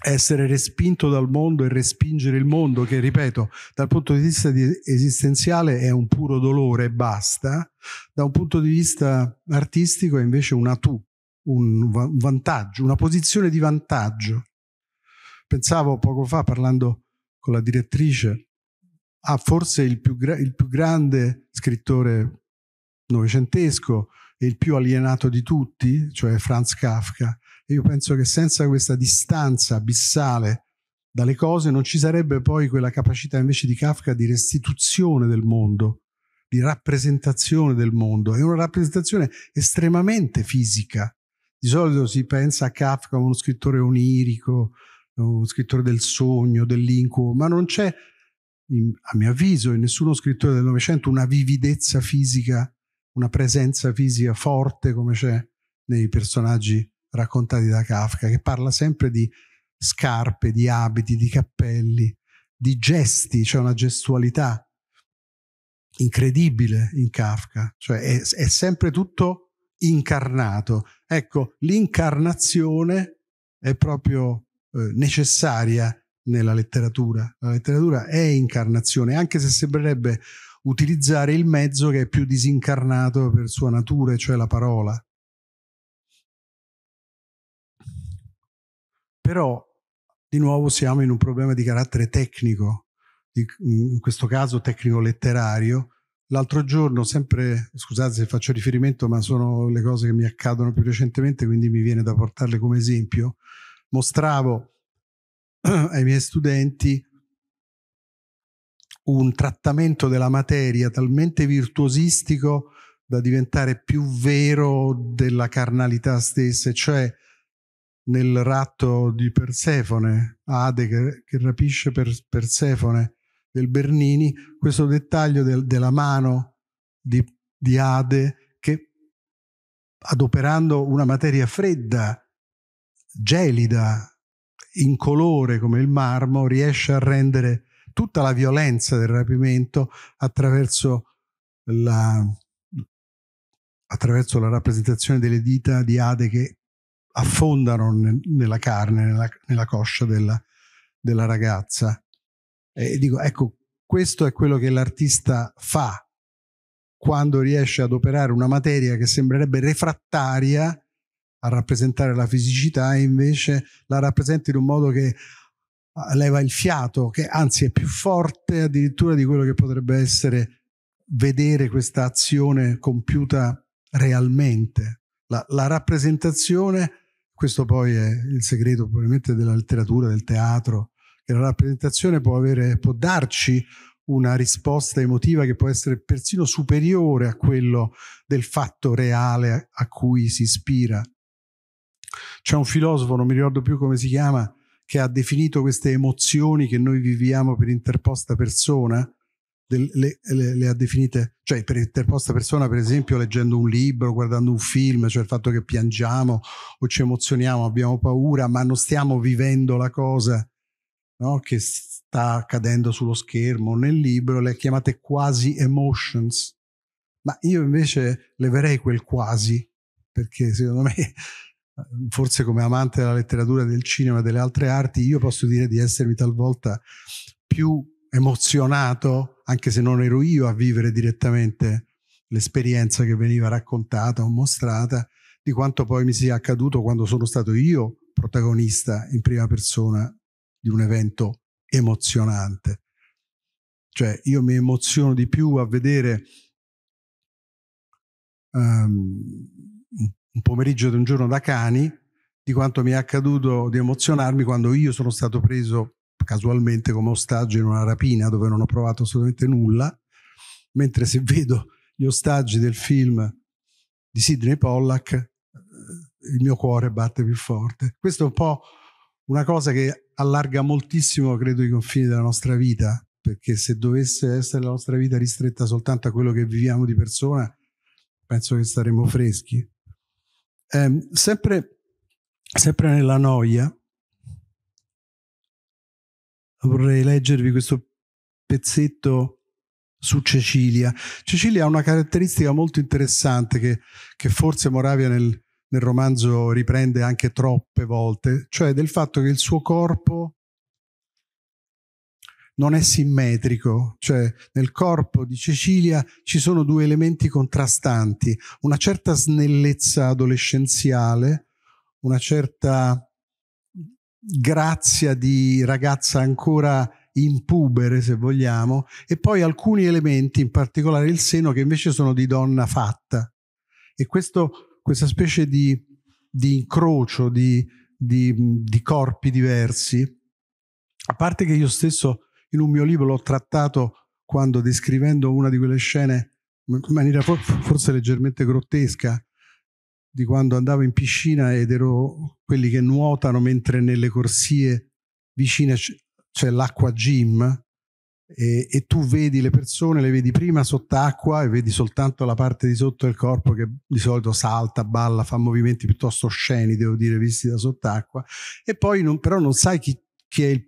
S1: essere respinto dal mondo e respingere il mondo, che ripeto, dal punto di vista di esistenziale è un puro dolore e basta, da un punto di vista artistico è invece una tu, un vantaggio, una posizione di vantaggio. Pensavo poco fa, parlando con la direttrice, a forse il più, il più grande scrittore novecentesco e il più alienato di tutti, cioè Franz Kafka. E io penso che senza questa distanza abissale dalle cose non ci sarebbe poi quella capacità invece di Kafka di restituzione del mondo, di rappresentazione del mondo. È una rappresentazione estremamente fisica, di solito si pensa a Kafka uno scrittore onirico, uno scrittore del sogno, dell'incubo, ma non c'è, a mio avviso, in nessuno scrittore del Novecento una vividezza fisica, una presenza fisica forte come c'è nei personaggi raccontati da Kafka, che parla sempre di scarpe, di abiti, di cappelli, di gesti, c'è cioè una gestualità incredibile in Kafka, cioè è, è sempre tutto incarnato Ecco, l'incarnazione è proprio eh, necessaria nella letteratura. La letteratura è incarnazione, anche se sembrerebbe utilizzare il mezzo che è più disincarnato per sua natura, cioè la parola. Però, di nuovo, siamo in un problema di carattere tecnico, in questo caso tecnico-letterario, L'altro giorno, sempre, scusate se faccio riferimento, ma sono le cose che mi accadono più recentemente, quindi mi viene da portarle come esempio, mostravo ai miei studenti un trattamento della materia talmente virtuosistico da diventare più vero della carnalità stessa, cioè nel ratto di Persefone, Ade che, che rapisce per Persefone, del Bernini, questo dettaglio del, della mano di, di Ade che adoperando una materia fredda, gelida, incolore come il marmo, riesce a rendere tutta la violenza del rapimento attraverso la, attraverso la rappresentazione delle dita di Ade che affondano nella carne, nella, nella coscia della, della ragazza. E dico, ecco, questo è quello che l'artista fa quando riesce ad operare una materia che sembrerebbe refrattaria a rappresentare la fisicità e invece la rappresenta in un modo che ah, leva il fiato, che anzi è più forte addirittura di quello che potrebbe essere vedere questa azione compiuta realmente. La, la rappresentazione, questo poi è il segreto probabilmente della letteratura, del teatro, che la rappresentazione può, avere, può darci una risposta emotiva che può essere persino superiore a quello del fatto reale a cui si ispira. C'è un filosofo, non mi ricordo più come si chiama, che ha definito queste emozioni che noi viviamo per interposta persona, le, le, le, ha definite, cioè per interposta persona, per esempio, leggendo un libro, guardando un film, cioè il fatto che piangiamo o ci emozioniamo, abbiamo paura, ma non stiamo vivendo la cosa no? che sta accadendo sullo schermo, nel libro, le ha chiamate quasi emotions, ma io invece leverei quel quasi, perché secondo me, forse come amante della letteratura, del cinema e delle altre arti, io posso dire di essermi talvolta più emozionato, anche se non ero io a vivere direttamente l'esperienza che veniva raccontata o mostrata, di quanto poi mi sia accaduto quando sono stato io protagonista in prima persona di un evento emozionante. Cioè io mi emoziono di più a vedere um, un pomeriggio di un giorno da cani di quanto mi è accaduto di emozionarmi quando io sono stato preso casualmente come ostaggio in una rapina dove non ho provato assolutamente nulla, mentre se vedo gli ostaggi del film di Sidney Pollack eh, il mio cuore batte più forte. Questa è un po' una cosa che allarga moltissimo, credo, i confini della nostra vita, perché se dovesse essere la nostra vita ristretta soltanto a quello che viviamo di persona, penso che staremmo freschi. Eh, sempre, sempre nella noia, vorrei leggervi questo pezzetto su Cecilia. Cecilia ha una caratteristica molto interessante che, che forse Moravia nel, nel romanzo riprende anche troppe volte, cioè del fatto che il suo corpo non è simmetrico, cioè nel corpo di Cecilia ci sono due elementi contrastanti, una certa snellezza adolescenziale, una certa grazia di ragazza ancora impubere, se vogliamo, e poi alcuni elementi, in particolare il seno, che invece sono di donna fatta. E questo questa specie di, di incrocio di, di, di, corpi diversi. A parte che io stesso in un mio libro l'ho trattato quando descrivendo una di quelle scene in maniera forse leggermente grottesca di quando andavo in piscina ed ero quelli che nuotano mentre nelle corsie vicine c'è l'acqua gym e, e, tu vedi le persone, le vedi prima sott'acqua e vedi soltanto la parte di sotto del corpo che di solito salta, balla, fa movimenti piuttosto sceni, devo dire, visti da sott'acqua, e poi non, però non sai chi, chi è il,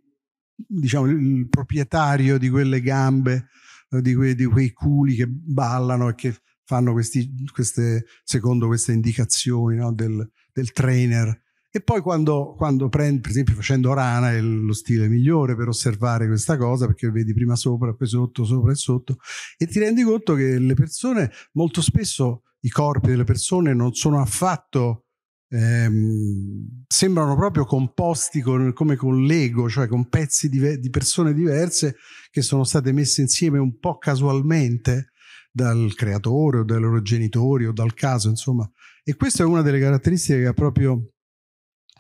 S1: diciamo, il, proprietario di quelle gambe, eh, di quei, di quei culi che ballano e che fanno questi, queste, secondo queste indicazioni no, del, del trainer e poi quando, quando prendi, per esempio facendo rana è lo stile migliore per osservare questa cosa, perché vedi prima sopra, poi sotto, sopra e sotto, e ti rendi conto che le persone, molto spesso i corpi delle persone non sono affatto... Ehm, sembrano proprio composti con, come con l'ego, cioè con pezzi di, di persone diverse che sono state messe insieme un po' casualmente dal creatore o dai loro genitori o dal caso, insomma. E questa è una delle caratteristiche che ha proprio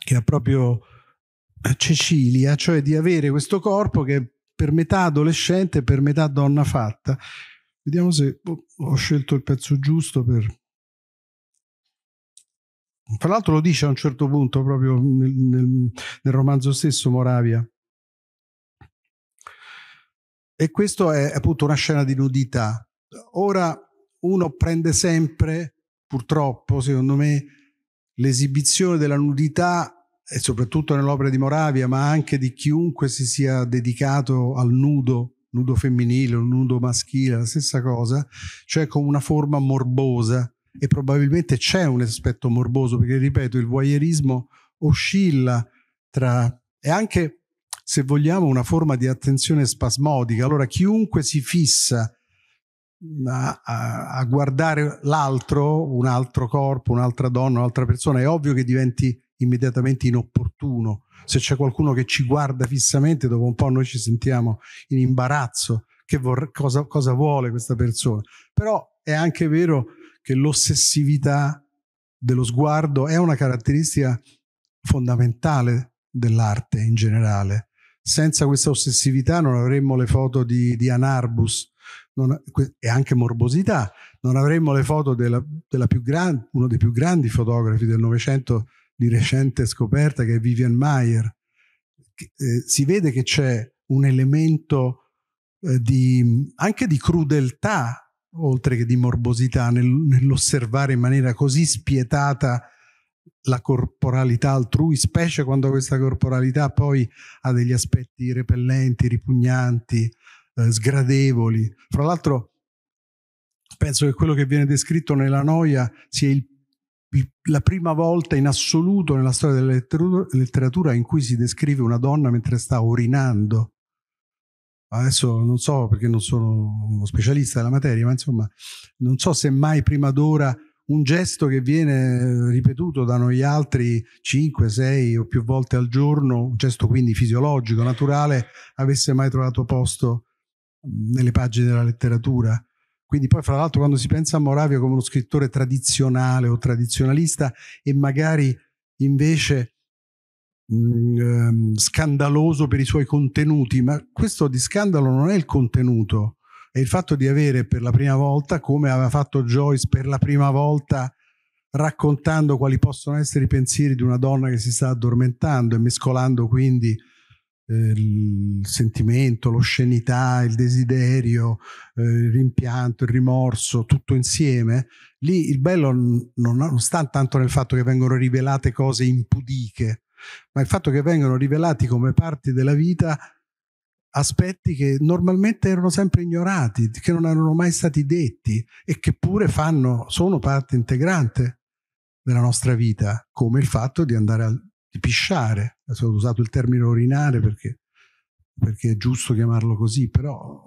S1: che ha proprio eh, Cecilia, cioè di avere questo corpo che è per metà adolescente, e per metà donna fatta. Vediamo se ho scelto il pezzo giusto per... Tra l'altro lo dice a un certo punto proprio nel, nel, nel romanzo stesso Moravia. E questa è appunto una scena di nudità. Ora uno prende sempre, purtroppo, secondo me, l'esibizione della nudità e soprattutto nell'opera di Moravia, ma anche di chiunque si sia dedicato al nudo, nudo femminile, nudo maschile, la stessa cosa, cioè con una forma morbosa e probabilmente c'è un aspetto morboso perché ripeto il voyeurismo oscilla tra e anche se vogliamo una forma di attenzione spasmodica allora chiunque si fissa a, a guardare l'altro un altro corpo un'altra donna un'altra persona è ovvio che diventi immediatamente inopportuno, se c'è qualcuno che ci guarda fissamente, dopo un po' noi ci sentiamo in imbarazzo, che vor- cosa, cosa vuole questa persona. Però è anche vero che l'ossessività dello sguardo è una caratteristica fondamentale dell'arte in generale. Senza questa ossessività non avremmo le foto di, di Anarbus non, e anche morbosità, non avremmo le foto della, della gran, uno dei più grandi fotografi del Novecento di recente scoperta che è Vivian Mayer, eh, si vede che c'è un elemento eh, di, anche di crudeltà, oltre che di morbosità, nel, nell'osservare in maniera così spietata la corporalità altrui, specie quando questa corporalità poi ha degli aspetti repellenti, ripugnanti, eh, sgradevoli. Fra l'altro, penso che quello che viene descritto nella noia sia il la prima volta in assoluto nella storia della letteratura in cui si descrive una donna mentre sta urinando. Adesso non so perché non sono uno specialista della materia, ma insomma, non so se mai prima d'ora un gesto che viene ripetuto da noi altri 5, 6 o più volte al giorno, un gesto quindi fisiologico, naturale, avesse mai trovato posto nelle pagine della letteratura. Quindi poi fra l'altro quando si pensa a Moravia come uno scrittore tradizionale o tradizionalista e magari invece mh, mm, ehm, scandaloso per i suoi contenuti, ma questo di scandalo non è il contenuto, è il fatto di avere per la prima volta, come aveva fatto Joyce per la prima volta, raccontando quali possono essere i pensieri di una donna che si sta addormentando e mescolando quindi eh, il sentimento, l'oscenità, il desiderio, eh, il rimpianto, il rimorso, tutto insieme, lì il bello non, non sta tanto nel fatto che vengono rivelate cose impudiche, ma il fatto che vengono rivelati come parti della vita aspetti che normalmente erano sempre ignorati, che non erano mai stati detti e che pure fanno, sono parte integrante della nostra vita, come il fatto di andare al, di pisciare, è stato usato il termine urinare perché, perché è giusto chiamarlo così, però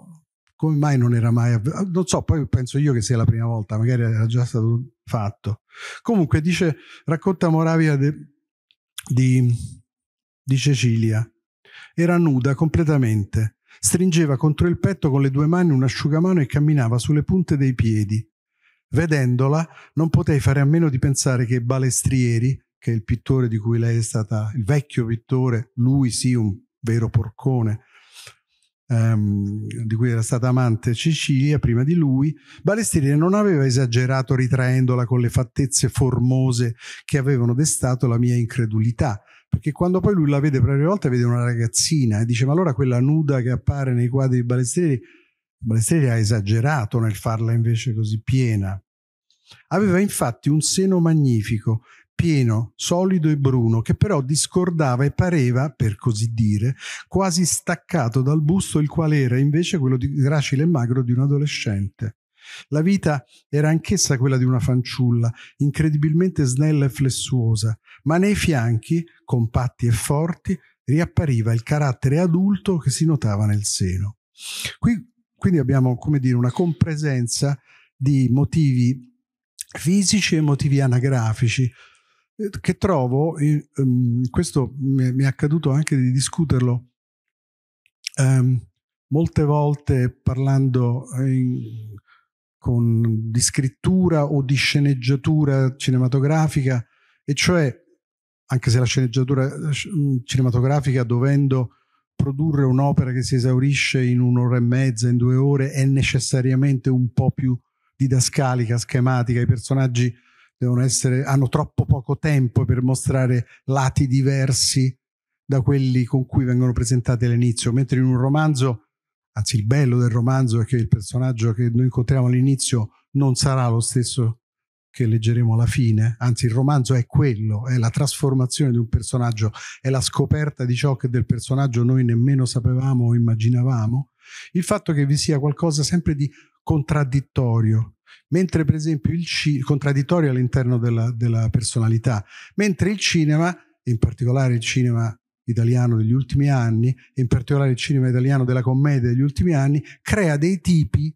S1: come mai non era mai avvenuto? Non so, poi penso io che sia la prima volta, magari era già stato fatto. Comunque dice, racconta Moravia de, di, di Cecilia, era nuda completamente, stringeva contro il petto con le due mani un asciugamano e camminava sulle punte dei piedi. Vedendola non potei fare a meno di pensare che i balestrieri che il pittore di cui lei è stata, il vecchio pittore, lui sì, un vero porcone, ehm, di cui era stata amante Cecilia prima di lui, Balestieri non aveva esagerato ritraendola con le fattezze formose che avevano destato la mia incredulità. Perché quando poi lui la vede per la prima volta vede una ragazzina e dice ma allora quella nuda che appare nei quadri di Balestieri, Balestieri ha esagerato nel farla invece così piena. Aveva infatti un seno magnifico pieno, solido e bruno, che però discordava e pareva, per così dire, quasi staccato dal busto il quale era invece quello di gracile e magro di un adolescente. La vita era anch'essa quella di una fanciulla, incredibilmente snella e flessuosa, ma nei fianchi, compatti e forti, riappariva il carattere adulto che si notava nel seno. Qui quindi abbiamo, come dire, una compresenza di motivi fisici e motivi anagrafici, che trovo, um, questo mi è accaduto anche di discuterlo um, molte volte parlando eh, in, con, di scrittura o di sceneggiatura cinematografica, e cioè anche se la sceneggiatura eh, mm, cinematografica dovendo produrre un'opera che si esaurisce in un'ora e mezza, in due ore, è necessariamente un po' più didascalica, schematica, i personaggi devono essere, hanno troppo poco tempo per mostrare lati diversi da quelli con cui vengono presentati all'inizio, mentre in un romanzo, anzi il bello del romanzo è che il personaggio che noi incontriamo all'inizio non sarà lo stesso che leggeremo alla fine, anzi il romanzo è quello, è la trasformazione di un personaggio, è la scoperta di ciò che del personaggio noi nemmeno sapevamo o immaginavamo, il fatto che vi sia qualcosa sempre di contraddittorio mentre per esempio il ci- contraddittorio all'interno della, della personalità, mentre il cinema, in particolare il cinema italiano degli ultimi anni, in particolare il cinema italiano della commedia degli ultimi anni, crea dei tipi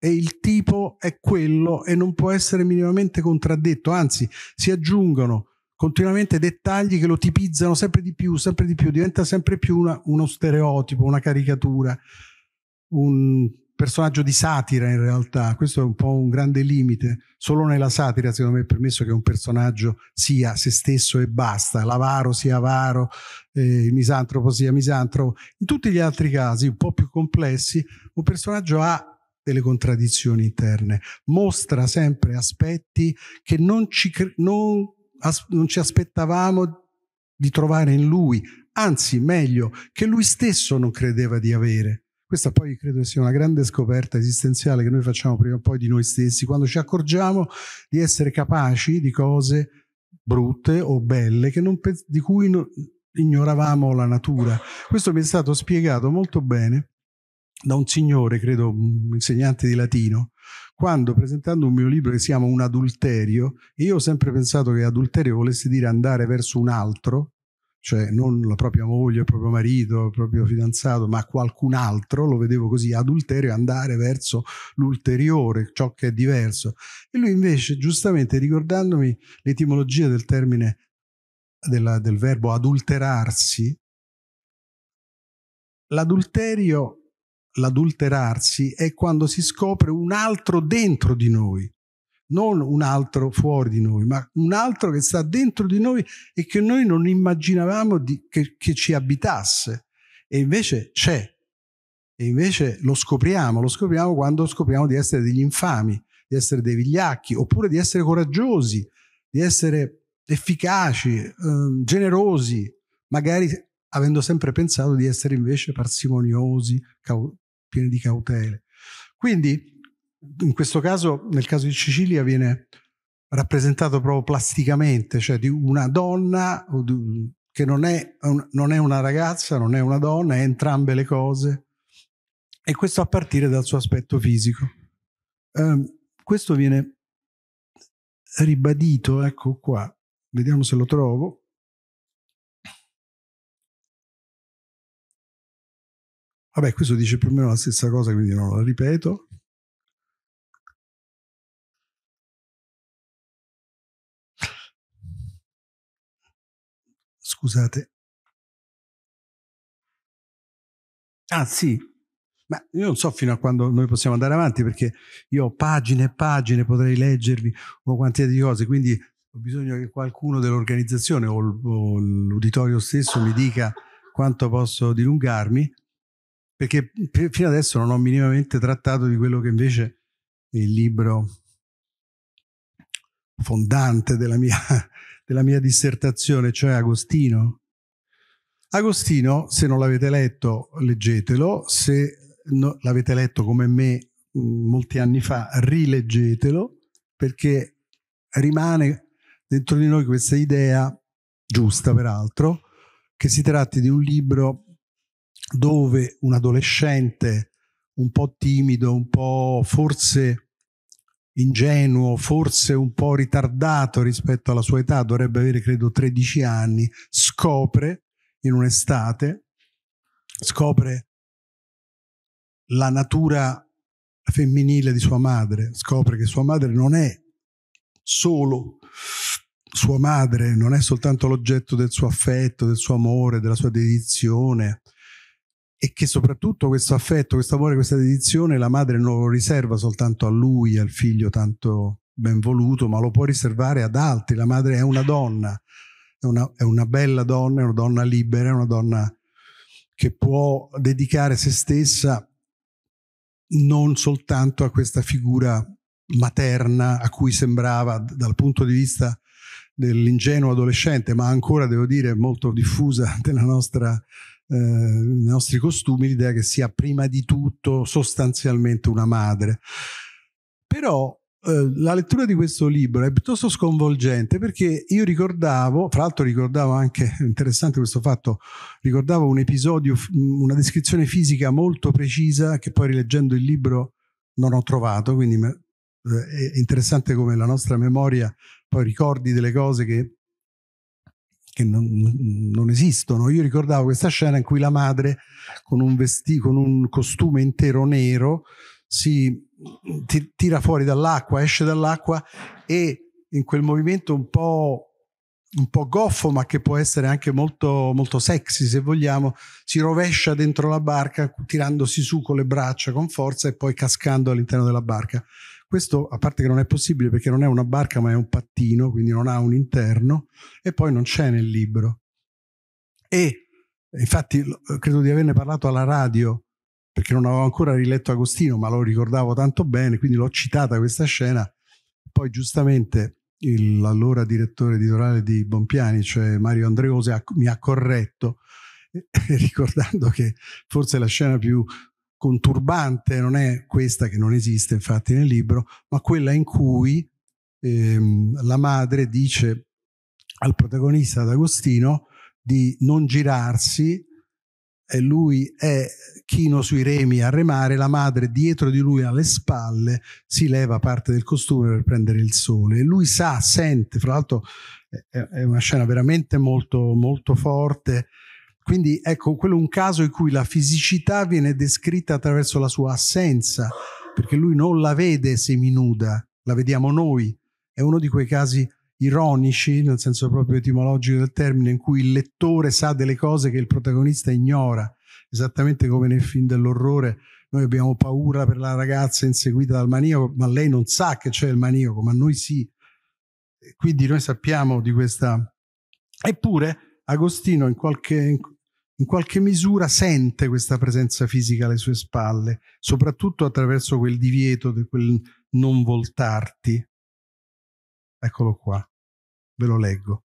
S1: e il tipo è quello e non può essere minimamente contraddetto, anzi si aggiungono continuamente dettagli che lo tipizzano sempre di più, sempre di più, diventa sempre più una, uno stereotipo, una caricatura, un, personaggio di satira in realtà, questo è un po' un grande limite, solo nella satira secondo me è permesso che un personaggio sia se stesso e basta, l'avaro sia avaro, eh, il misantropo sia misantropo, in tutti gli altri casi un po' più complessi un personaggio ha delle contraddizioni interne, mostra sempre aspetti che non ci, non, as, non ci aspettavamo di trovare in lui, anzi meglio che lui stesso non credeva di avere questa poi credo sia una grande scoperta esistenziale che noi facciamo prima o poi di noi stessi, quando ci accorgiamo di essere capaci di cose brutte o belle pe- di cui no- ignoravamo la natura. Questo mi è stato spiegato molto bene da un signore, credo un insegnante di latino, quando presentando un mio libro che si chiama Un adulterio, io ho sempre pensato che adulterio volesse dire andare verso un altro, cioè non la propria moglie, il proprio marito, il proprio fidanzato, ma qualcun altro, lo vedevo così, adulterio, andare verso l'ulteriore, ciò che è diverso. E lui invece, giustamente ricordandomi l'etimologia del termine, della, del verbo adulterarsi, l'adulterio, l'adulterarsi è quando si scopre un altro dentro di noi non un altro fuori di noi, ma un altro che sta dentro di noi e che noi non immaginavamo di, che, che ci abitasse. E invece c'è. E invece lo scopriamo, lo scopriamo quando scopriamo di essere degli infami, di essere dei vigliacchi, oppure di essere coraggiosi, di essere efficaci, eh, generosi, magari avendo sempre pensato di essere invece parsimoniosi, pieni di cautele. Quindi in questo caso, nel caso di Sicilia, viene rappresentato proprio plasticamente, cioè di una donna che non è, non è una ragazza, non è una donna, è entrambe le cose, e questo a partire dal suo aspetto fisico. Um, questo viene ribadito, ecco qua, vediamo se lo trovo. Vabbè, questo dice più o meno la stessa cosa, quindi non la ripeto. Scusate. Ah sì, ma io non so fino a quando noi possiamo andare avanti perché io ho pagine e pagine, potrei leggervi una quantità di cose, quindi ho bisogno che qualcuno dell'organizzazione o l'uditorio stesso mi dica quanto posso dilungarmi, perché fino adesso non ho minimamente trattato di quello che invece è il libro fondante della mia della mia dissertazione, cioè Agostino. Agostino, se non l'avete letto, leggetelo, se no, l'avete letto come me mm, molti anni fa, rileggetelo, perché rimane dentro di noi questa idea, giusta peraltro, che si tratti di un libro dove un adolescente un po' timido, un po' forse ingenuo, forse un po' ritardato rispetto alla sua età, dovrebbe avere credo 13 anni, scopre in un'estate, scopre la natura femminile di sua madre, scopre che sua madre non è solo sua madre, non è soltanto l'oggetto del suo affetto, del suo amore, della sua dedizione, e che soprattutto questo affetto, questo amore, questa dedizione la madre non lo riserva soltanto a lui, al figlio tanto ben voluto, ma lo può riservare ad altri. La madre è una donna, è una, è una bella donna, è una donna libera, è una donna che può dedicare se stessa non soltanto a questa figura materna a cui sembrava dal punto di vista dell'ingenuo adolescente, ma ancora devo dire molto diffusa nella nostra eh, nei nostri costumi l'idea che sia prima di tutto sostanzialmente una madre. Però eh, la lettura di questo libro è piuttosto sconvolgente perché io ricordavo, fra l'altro ricordavo anche, interessante questo fatto, ricordavo un episodio, una descrizione fisica molto precisa che poi rileggendo il libro non ho trovato, quindi eh, è interessante come la nostra memoria poi ricordi delle cose che che non, non, esistono. Io ricordavo questa scena in cui la madre con un, vesti- con un costume intero nero si ti- tira fuori dall'acqua, esce dall'acqua e in quel movimento un po', un po goffo ma che può essere anche molto, molto sexy se vogliamo, si rovescia dentro la barca tirandosi su con le braccia con forza e poi cascando all'interno della barca. Questo, a parte che non è possibile perché non è una barca ma è un pattino, quindi non ha un interno, e poi non c'è nel libro. E infatti credo di averne parlato alla radio perché non avevo ancora riletto Agostino, ma lo ricordavo tanto bene, quindi l'ho citata questa scena. Poi giustamente il, l'allora direttore editoriale di Bonpiani, cioè Mario Andreose, ha, mi ha corretto ricordando che forse la scena più conturbante non è questa che non esiste infatti nel libro, ma quella in cui ehm, la madre dice al protagonista ad Agostino di non girarsi e lui è chino sui remi a remare, la madre dietro di lui alle spalle si leva parte del costume per prendere il sole. E lui sa, sente, fra l'altro è una scena veramente molto, molto forte, quindi ecco, quello è un caso in cui la fisicità viene descritta attraverso la sua assenza, perché lui non la vede seminuda, la vediamo noi. È uno di quei casi ironici, nel senso proprio etimologico del termine, in cui il lettore sa delle cose che il protagonista ignora, esattamente come nel film dell'orrore. Noi abbiamo paura per la ragazza inseguita dal maniaco, ma lei non sa che c'è il maniaco, ma noi sì. Quindi noi sappiamo di questa... Eppure Agostino in qualche, in qualche misura sente questa presenza fisica alle sue spalle, soprattutto attraverso quel divieto, di quel non voltarti. Eccolo qua, ve lo leggo.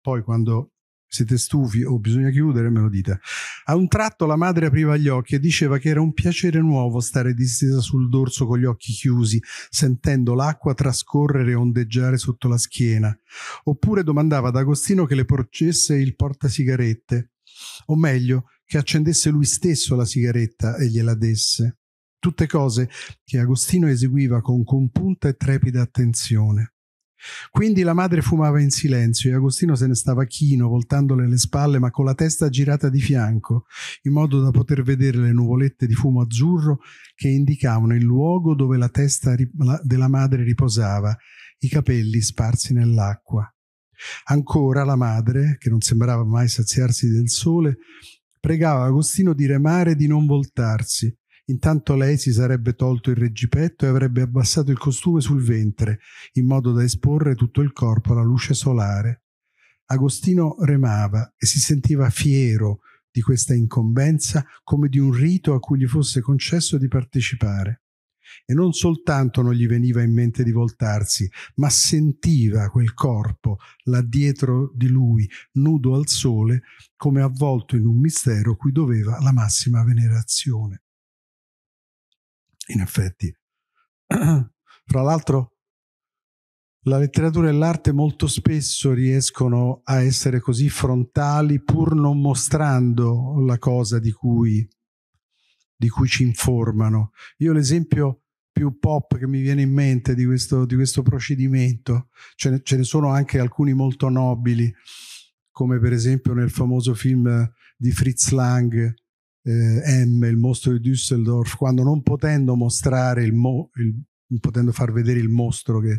S1: Poi quando siete stufi o bisogna chiudere, me lo dite. A un tratto la madre apriva gli occhi e diceva che era un piacere nuovo stare distesa sul dorso con gli occhi chiusi, sentendo l'acqua trascorrere e ondeggiare sotto la schiena. Oppure domandava ad Agostino che le porcesse il portasigarette o meglio, che accendesse lui stesso la sigaretta e gliela desse. Tutte cose che Agostino eseguiva con compunta e trepida attenzione. Quindi la madre fumava in silenzio e Agostino se ne stava chino, voltandole le spalle, ma con la testa girata di fianco, in modo da poter vedere le nuvolette di fumo azzurro che indicavano il luogo dove la testa della madre riposava, i capelli sparsi nell'acqua. Ancora la madre, che non sembrava mai saziarsi del sole, pregava Agostino di remare e di non voltarsi. Intanto lei si sarebbe tolto il reggipetto e avrebbe abbassato il costume sul ventre, in modo da esporre tutto il corpo alla luce solare. Agostino remava e si sentiva fiero di questa incombenza come di un rito a cui gli fosse concesso di partecipare e non soltanto non gli veniva in mente di voltarsi, ma sentiva quel corpo là dietro di lui, nudo al sole, come avvolto in un mistero cui doveva la massima venerazione. In effetti, fra l'altro, la letteratura e l'arte molto spesso riescono a essere così frontali pur non mostrando la cosa di cui, di cui ci informano. Io l'esempio più pop che mi viene in mente di questo, di questo procedimento. Ce ne, ce ne, sono anche alcuni molto nobili, come per esempio nel famoso film di Fritz Lang, eh, M, il mostro di Düsseldorf, quando non potendo mostrare il, mo, il non potendo far vedere il mostro che,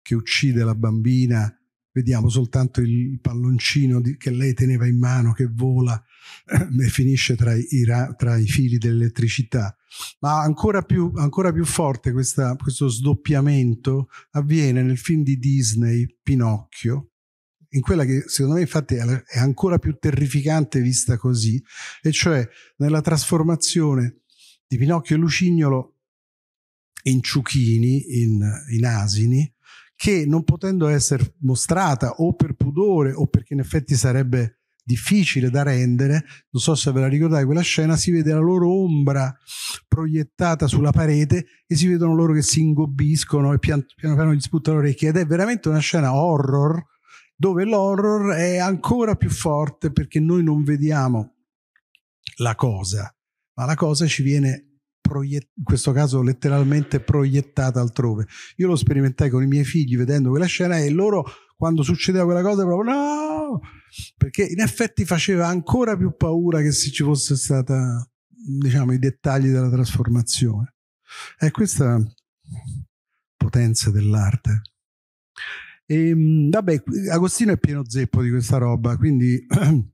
S1: che uccide la bambina, vediamo soltanto il palloncino di, che lei teneva in mano che vola e finisce tra i, tra i fili dell'elettricità. Ma ancora più, ancora più forte questa, questo sdoppiamento avviene nel film di Disney Pinocchio, in quella che secondo me infatti è ancora più terrificante vista così, e cioè nella trasformazione di Pinocchio e Lucignolo in ciuchini, in, in asini, che non potendo essere mostrata o per pudore o perché in effetti sarebbe difficile da rendere, non so se ve la ricordate quella scena, si vede la loro ombra proiettata sulla parete e si vedono loro che si ingobbiscono e pian, piano piano gli sputtano le orecchie ed è veramente una scena horror dove l'horror è ancora più forte perché noi non vediamo la cosa, ma la cosa ci viene proiet- in questo caso letteralmente proiettata altrove. Io lo sperimentai con i miei figli vedendo quella scena e loro quando succedeva quella cosa proprio no, perché in effetti faceva ancora più paura che se ci fosse stata, diciamo, i dettagli della trasformazione. È questa potenza dell'arte. E, ehm, vabbè, Agostino è pieno zeppo di questa roba, quindi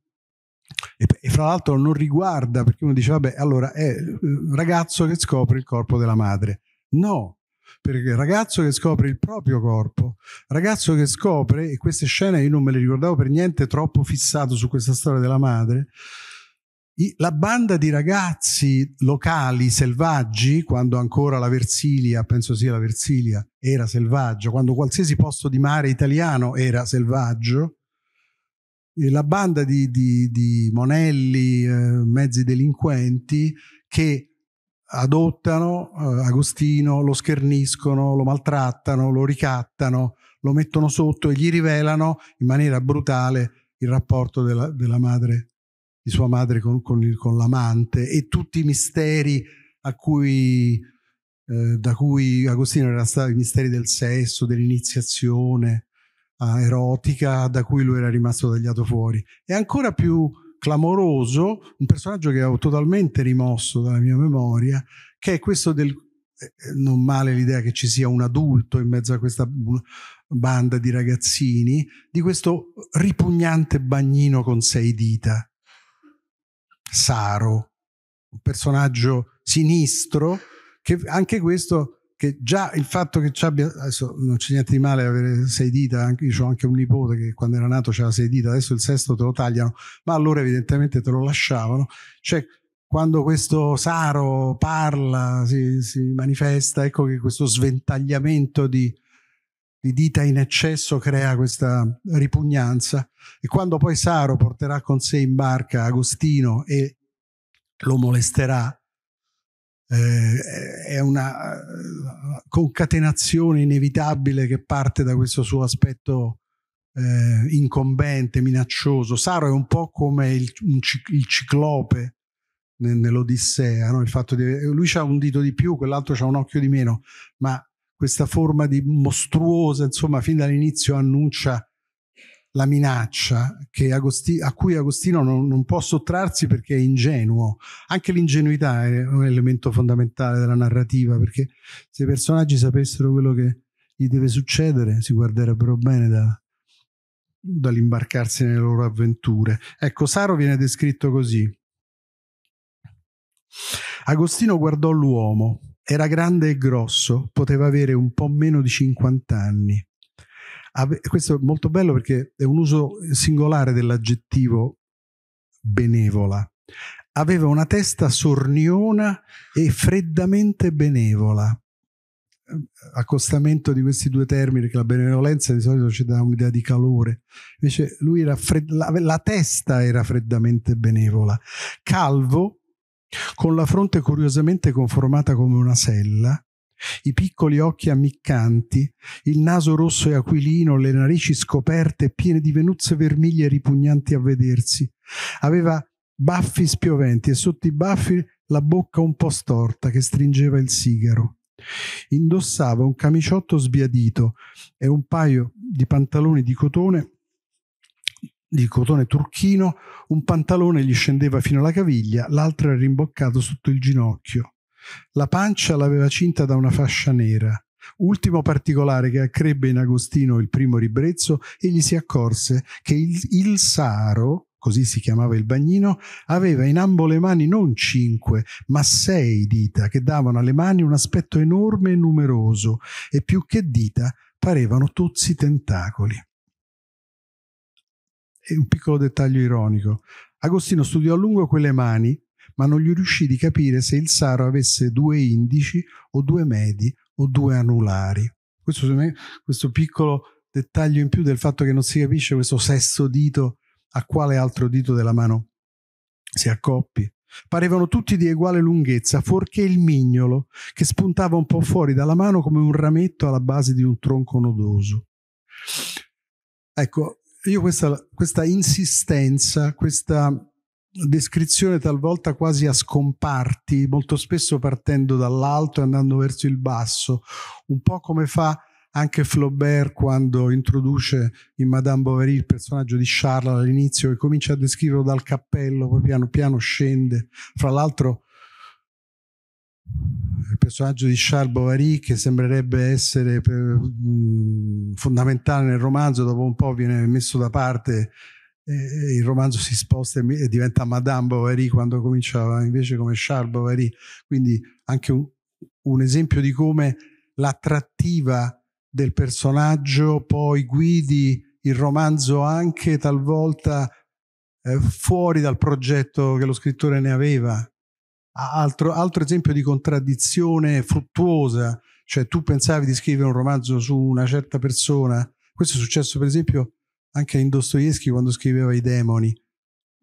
S1: E, e, fra l'altro non riguarda, perché uno dice, vabbè, allora è un eh, ragazzo che scopre il corpo della madre. No, perché ragazzo che scopre il proprio corpo, ragazzo che scopre, e queste scene io non me le ricordavo per niente, troppo fissato su questa storia della madre, la banda di ragazzi locali selvaggi, quando ancora la Versilia, penso sia la Versilia, era selvaggia, quando qualsiasi posto di mare italiano era selvaggio, la banda di, di, di monelli, eh, mezzi delinquenti che adottano eh, Agostino, lo scherniscono, lo maltrattano, lo ricattano, lo mettono sotto e gli rivelano in maniera brutale il rapporto della, della madre, di sua madre con, con, il, con, l'amante e tutti i misteri cui, eh, da cui Agostino era stato, i misteri del sesso, dell'iniziazione, uh, erotica da cui lui era rimasto tagliato fuori. E ancora più clamoroso, un personaggio che ho totalmente rimosso dalla mia memoria, che è questo del... Eh, eh, non male l'idea che ci sia un adulto in mezzo a questa banda di ragazzini, di questo ripugnante bagnino con sei dita, Saro, un personaggio sinistro, che anche questo che già il fatto che ci abbia, adesso non c'è niente di male avere sei dita, anche, io ho anche un nipote che quando era nato aveva sei dita, adesso il sesto te lo tagliano, ma allora evidentemente te lo lasciavano. Cioè, quando questo Saro parla, si, si manifesta, ecco che questo sventagliamento di, di dita in eccesso crea questa ripugnanza e quando poi Saro porterà con sé in barca Agostino e lo molesterà eh, è una eh, concatenazione inevitabile che parte da questo suo aspetto eh, incombente, minaccioso. Saro è un po' come il, il ciclope nell'Odissea, no? di, lui ha un dito di più, quell'altro ha un occhio di meno, ma questa forma di mostruosa, insomma, fin dall'inizio annuncia la minaccia Agosti, a cui Agostino non, non, può sottrarsi perché è ingenuo. Anche l'ingenuità è un elemento fondamentale della narrativa, perché se i personaggi sapessero quello che gli deve succedere, si guarderebbero bene da, dall'imbarcarsi nelle loro avventure. Ecco, Saro viene descritto così. Agostino guardò l'uomo, era grande e grosso, poteva avere un po' meno di 50 anni questo è molto bello perché è un uso singolare dell'aggettivo benevola. Aveva una testa sorniona e freddamente benevola. Accostamento di questi due termini, perché la benevolenza di solito ci dà un'idea di calore, invece lui era fred- la, la testa era freddamente benevola, calvo, con la fronte curiosamente conformata come una sella, i piccoli occhi ammiccanti, il naso rosso e aquilino, le narici scoperte piene di venuzze vermiglie ripugnanti a vedersi. Aveva baffi spioventi e sotto i baffi la bocca un po' storta che stringeva il sigaro. Indossava un camiciotto sbiadito e un paio di pantaloni di cotone di cotone turchino, un pantalone gli scendeva fino alla caviglia, l'altro era rimboccato sotto il ginocchio. La pancia l'aveva cinta da una fascia nera, ultimo particolare che accrebbe in Agostino il primo ribrezzo egli si accorse che il, il Saro, così si chiamava il bagnino, aveva in ambo le mani non cinque, ma sei dita che davano alle mani un aspetto enorme e numeroso, e più che dita parevano tozzi tentacoli. E un piccolo dettaglio ironico. Agostino studiò a lungo quelle mani ma non gli riuscì di capire se il saro avesse due indici o due medi o due anulari. Questo, secondo me, questo piccolo dettaglio in più del fatto che non si capisce questo sesto dito a quale altro dito della mano si accoppi. Parevano tutti di uguale lunghezza, fuorché il mignolo, che spuntava un po' fuori dalla mano come un rametto alla base di un tronco nodoso. Ecco, io questa, questa insistenza, questa descrizione talvolta quasi a scomparti, molto spesso partendo dall'alto e andando verso il basso, un po' come fa anche Flaubert quando introduce in Madame Bovary il personaggio di Charles all'inizio e comincia a descriverlo dal cappello, poi piano piano scende. Fra l'altro il personaggio di Charles Bovary che sembrerebbe essere per, mh, mm, fondamentale nel romanzo, dopo un po' viene messo da parte eh, il romanzo si sposta e, diventa Madame Bovary quando cominciava invece come Charles Bovary, quindi anche un, un esempio di come l'attrattiva del personaggio poi guidi il romanzo anche talvolta eh, fuori dal progetto che lo scrittore ne aveva. Altro, altro, esempio di contraddizione fruttuosa, cioè tu pensavi di scrivere un romanzo su una certa persona, questo è successo per esempio anche in Dostoevsky quando scriveva i demoni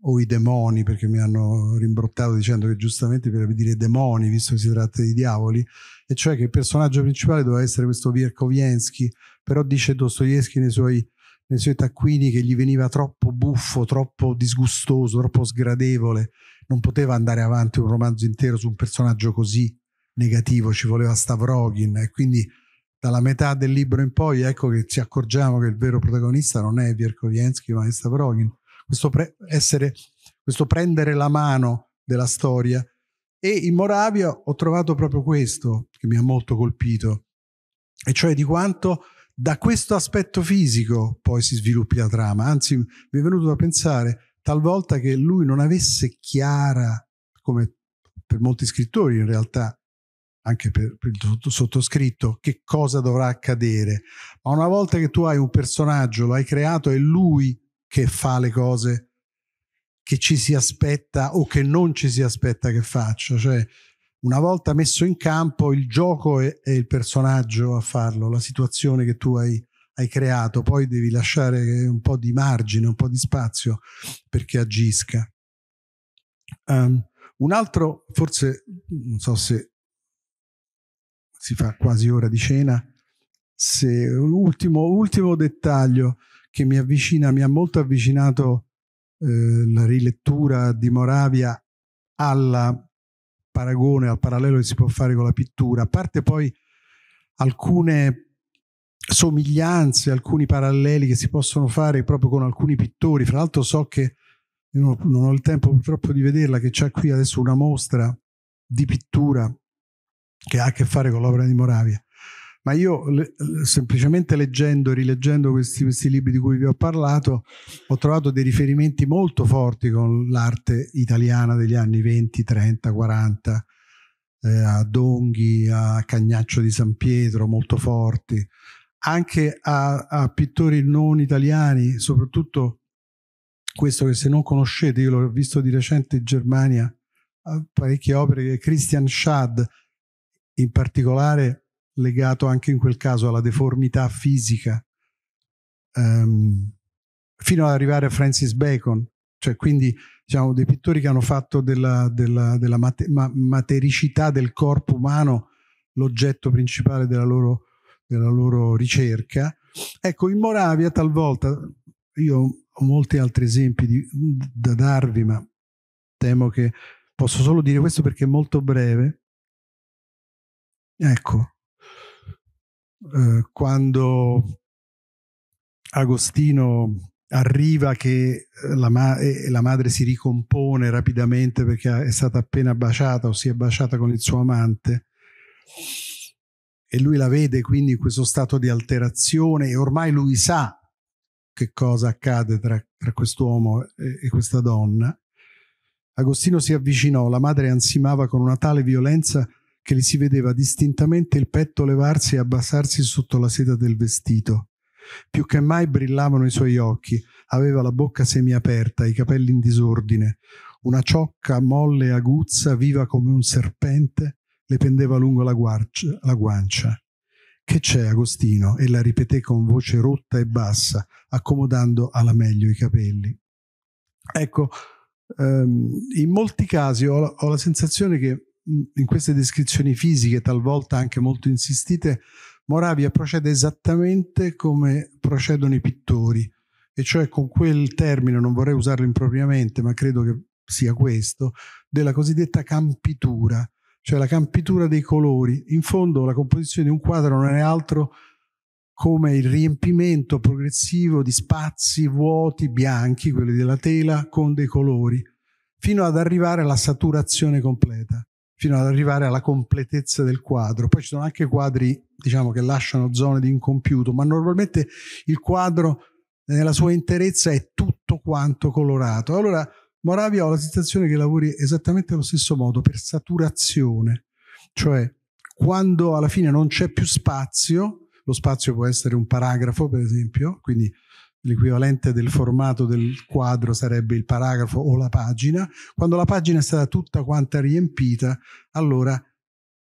S1: o i demoni perché mi hanno rimbrottato dicendo che giustamente per dire demoni visto che si tratta di diavoli e cioè che il personaggio principale doveva essere questo Vierkoviensky però dice Dostoevsky nei suoi, nei suoi taccuini che gli veniva troppo buffo troppo disgustoso troppo sgradevole non poteva andare avanti un romanzo intero su un personaggio così negativo ci voleva Stavrogin e quindi dalla metà del libro in poi ecco che ci accorgiamo che il vero protagonista non è Vierkoviensky ma è Stavrogin. Questo, pre- essere, questo prendere la mano della storia. E in Moravia ho trovato proprio questo che mi ha molto colpito, e cioè di quanto da questo aspetto fisico poi si sviluppi la trama. Anzi, mi è venuto da pensare talvolta che lui non avesse chiara, come per molti scrittori in realtà, anche per, per il sottoscritto, che cosa dovrà accadere. Ma una volta che tu hai un personaggio, lo hai creato, è lui che fa le cose che ci si aspetta o che non ci si aspetta che faccia. Cioè, una volta messo in campo, il gioco è, è il personaggio a farlo, la situazione che tu hai, hai creato, poi devi lasciare un po' di margine, un po' di spazio perché agisca. Um, un altro, forse non so se si fa quasi ora di cena. Se, ultimo, ultimo dettaglio che mi avvicina, mi ha molto avvicinato eh, la rilettura di Moravia al paragone, al parallelo che si può fare con la pittura, a parte poi alcune somiglianze, alcuni paralleli che si possono fare proprio con alcuni pittori. Fra l'altro so che non ho il tempo purtroppo di vederla, che c'è qui adesso una mostra di pittura che ha a che fare con l'opera di Moravia. Ma io semplicemente leggendo e rileggendo questi, questi, libri di cui vi ho parlato, ho trovato dei riferimenti molto forti con l'arte italiana degli anni 20, 30, 40, eh, a Donghi, a Cagnaccio di San Pietro, molto forti, anche a, a pittori non italiani, soprattutto questo che se non conoscete, io l'ho visto di recente in Germania, eh, parecchie opere, Christian Schad, in particolare legato anche in quel caso alla deformità fisica, um, fino ad arrivare a Francis Bacon, cioè quindi diciamo dei pittori che hanno fatto della, della, della mate, ma, matericità del corpo umano l'oggetto principale della loro, della loro ricerca. Ecco, in Moravia talvolta, io ho molti altri esempi di, da darvi, ma temo che posso solo dire questo perché è molto breve, Ecco, eh, quando Agostino arriva che eh, la, ma la, madre si ricompone rapidamente perché è stata appena baciata o si è baciata con il suo amante e lui la vede quindi in questo stato di alterazione e ormai lui sa che cosa accade tra, tra quest'uomo e, e questa donna. Agostino si avvicinò, la madre ansimava con una tale violenza che gli si vedeva distintamente il petto levarsi e abbassarsi sotto la seta del vestito. Più che mai brillavano i suoi occhi, aveva la bocca semiaperta, i capelli in disordine, una ciocca molle e aguzza, viva come un serpente, le pendeva lungo la, guarcia, la guancia. Che c'è, Agostino? e la ripeté con voce rotta e bassa, accomodando alla meglio i capelli. Ecco, ehm, in molti casi ho, ho la sensazione che in queste descrizioni fisiche, talvolta anche molto insistite, Moravia procede esattamente come procedono i pittori, e cioè con quel termine, non vorrei usarlo impropriamente, ma credo che sia questo, della cosiddetta campitura, cioè la campitura dei colori. In fondo la composizione di un quadro non è altro come il riempimento progressivo di spazi vuoti, bianchi, quelli della tela, con dei colori, fino ad arrivare alla saturazione completa fino ad arrivare alla completezza del quadro. Poi ci sono anche quadri, diciamo, che lasciano zone di incompiuto, ma normalmente il quadro nella sua interezza è tutto quanto colorato. Allora, Moravia ho la sensazione che lavori esattamente allo stesso modo, per saturazione, cioè quando alla fine non c'è più spazio, lo spazio può essere un paragrafo, per esempio, quindi l'equivalente del formato del quadro sarebbe il paragrafo o la pagina, quando la pagina è stata tutta quanta riempita, allora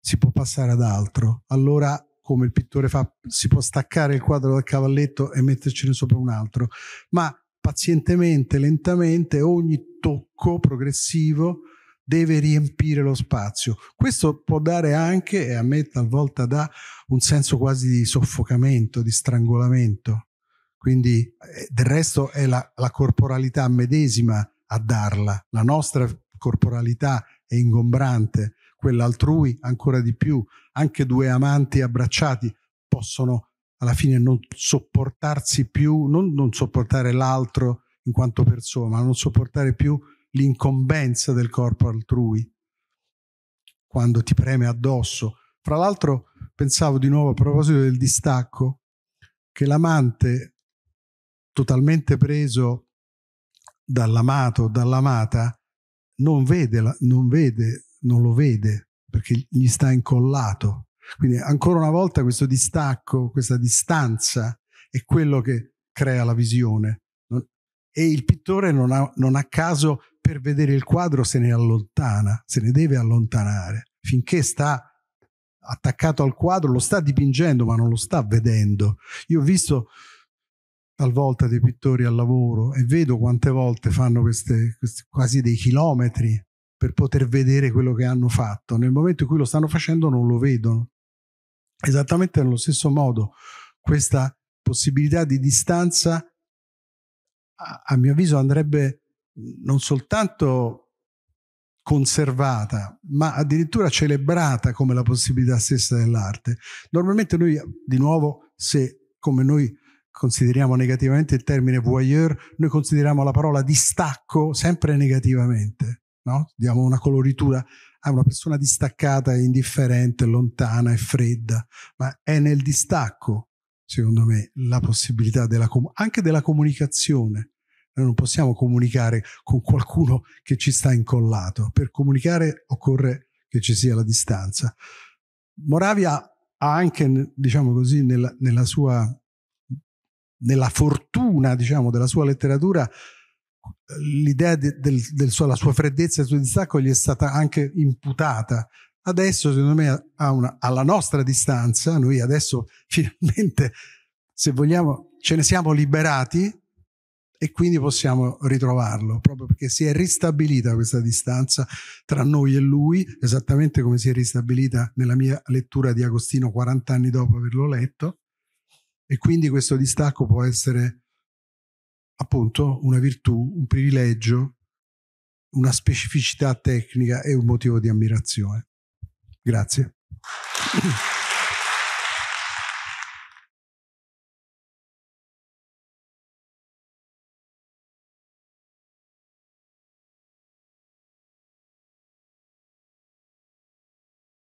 S1: si può passare ad altro, allora come il pittore fa, si può staccare il quadro dal cavalletto e mettercene sopra un altro, ma pazientemente, lentamente, ogni tocco progressivo deve riempire lo spazio. Questo può dare anche, e a me talvolta dà, un senso quasi di soffocamento, di strangolamento, quindi eh, del resto è la, la corporalità medesima a darla, la nostra corporalità è ingombrante, quella altrui ancora di più, anche due amanti abbracciati possono alla fine non sopportarsi più, non, non sopportare l'altro in quanto persona, ma non sopportare più l'incombenza del corpo altrui quando ti preme addosso. Fra l'altro pensavo di nuovo a proposito del distacco che l'amante totalmente preso dall'amato, dall'amata, non vede, non vede, non lo vede perché gli sta incollato. Quindi ancora una volta questo distacco, questa distanza è quello che crea la visione. E il pittore non, ha, non a caso per vedere il quadro se ne allontana, se ne deve allontanare, finché sta attaccato al quadro, lo sta dipingendo ma non lo sta vedendo. Io ho visto talvolta dei pittori al lavoro e vedo quante volte fanno queste, questi, quasi dei chilometri per poter vedere quello che hanno fatto. Nel momento in cui lo stanno facendo non lo vedono. Esattamente nello stesso modo questa possibilità di distanza a, a mio avviso andrebbe non soltanto conservata, ma addirittura celebrata come la possibilità stessa dell'arte. Normalmente noi, di nuovo, se come noi consideriamo negativamente il termine voyeur, noi consideriamo la parola distacco sempre negativamente, no? diamo una coloritura a una persona distaccata, indifferente, lontana e fredda, ma è nel distacco, secondo me, la possibilità della anche della comunicazione. Noi non possiamo comunicare con qualcuno che ci sta incollato, per comunicare occorre che ci sia la distanza. Moravia ha anche, diciamo così, nella, nella sua nella fortuna diciamo, della sua letteratura l'idea della sua, freddezza e del suo distacco gli è stata anche imputata adesso secondo me una, alla nostra distanza noi adesso finalmente se vogliamo ce ne siamo liberati e quindi possiamo ritrovarlo proprio perché si è ristabilita questa distanza tra noi e lui esattamente come si è ristabilita nella mia lettura di Agostino 40 anni dopo averlo letto e quindi questo distacco può essere appunto una virtù, un privilegio, una specificità tecnica e un motivo di ammirazione. Grazie.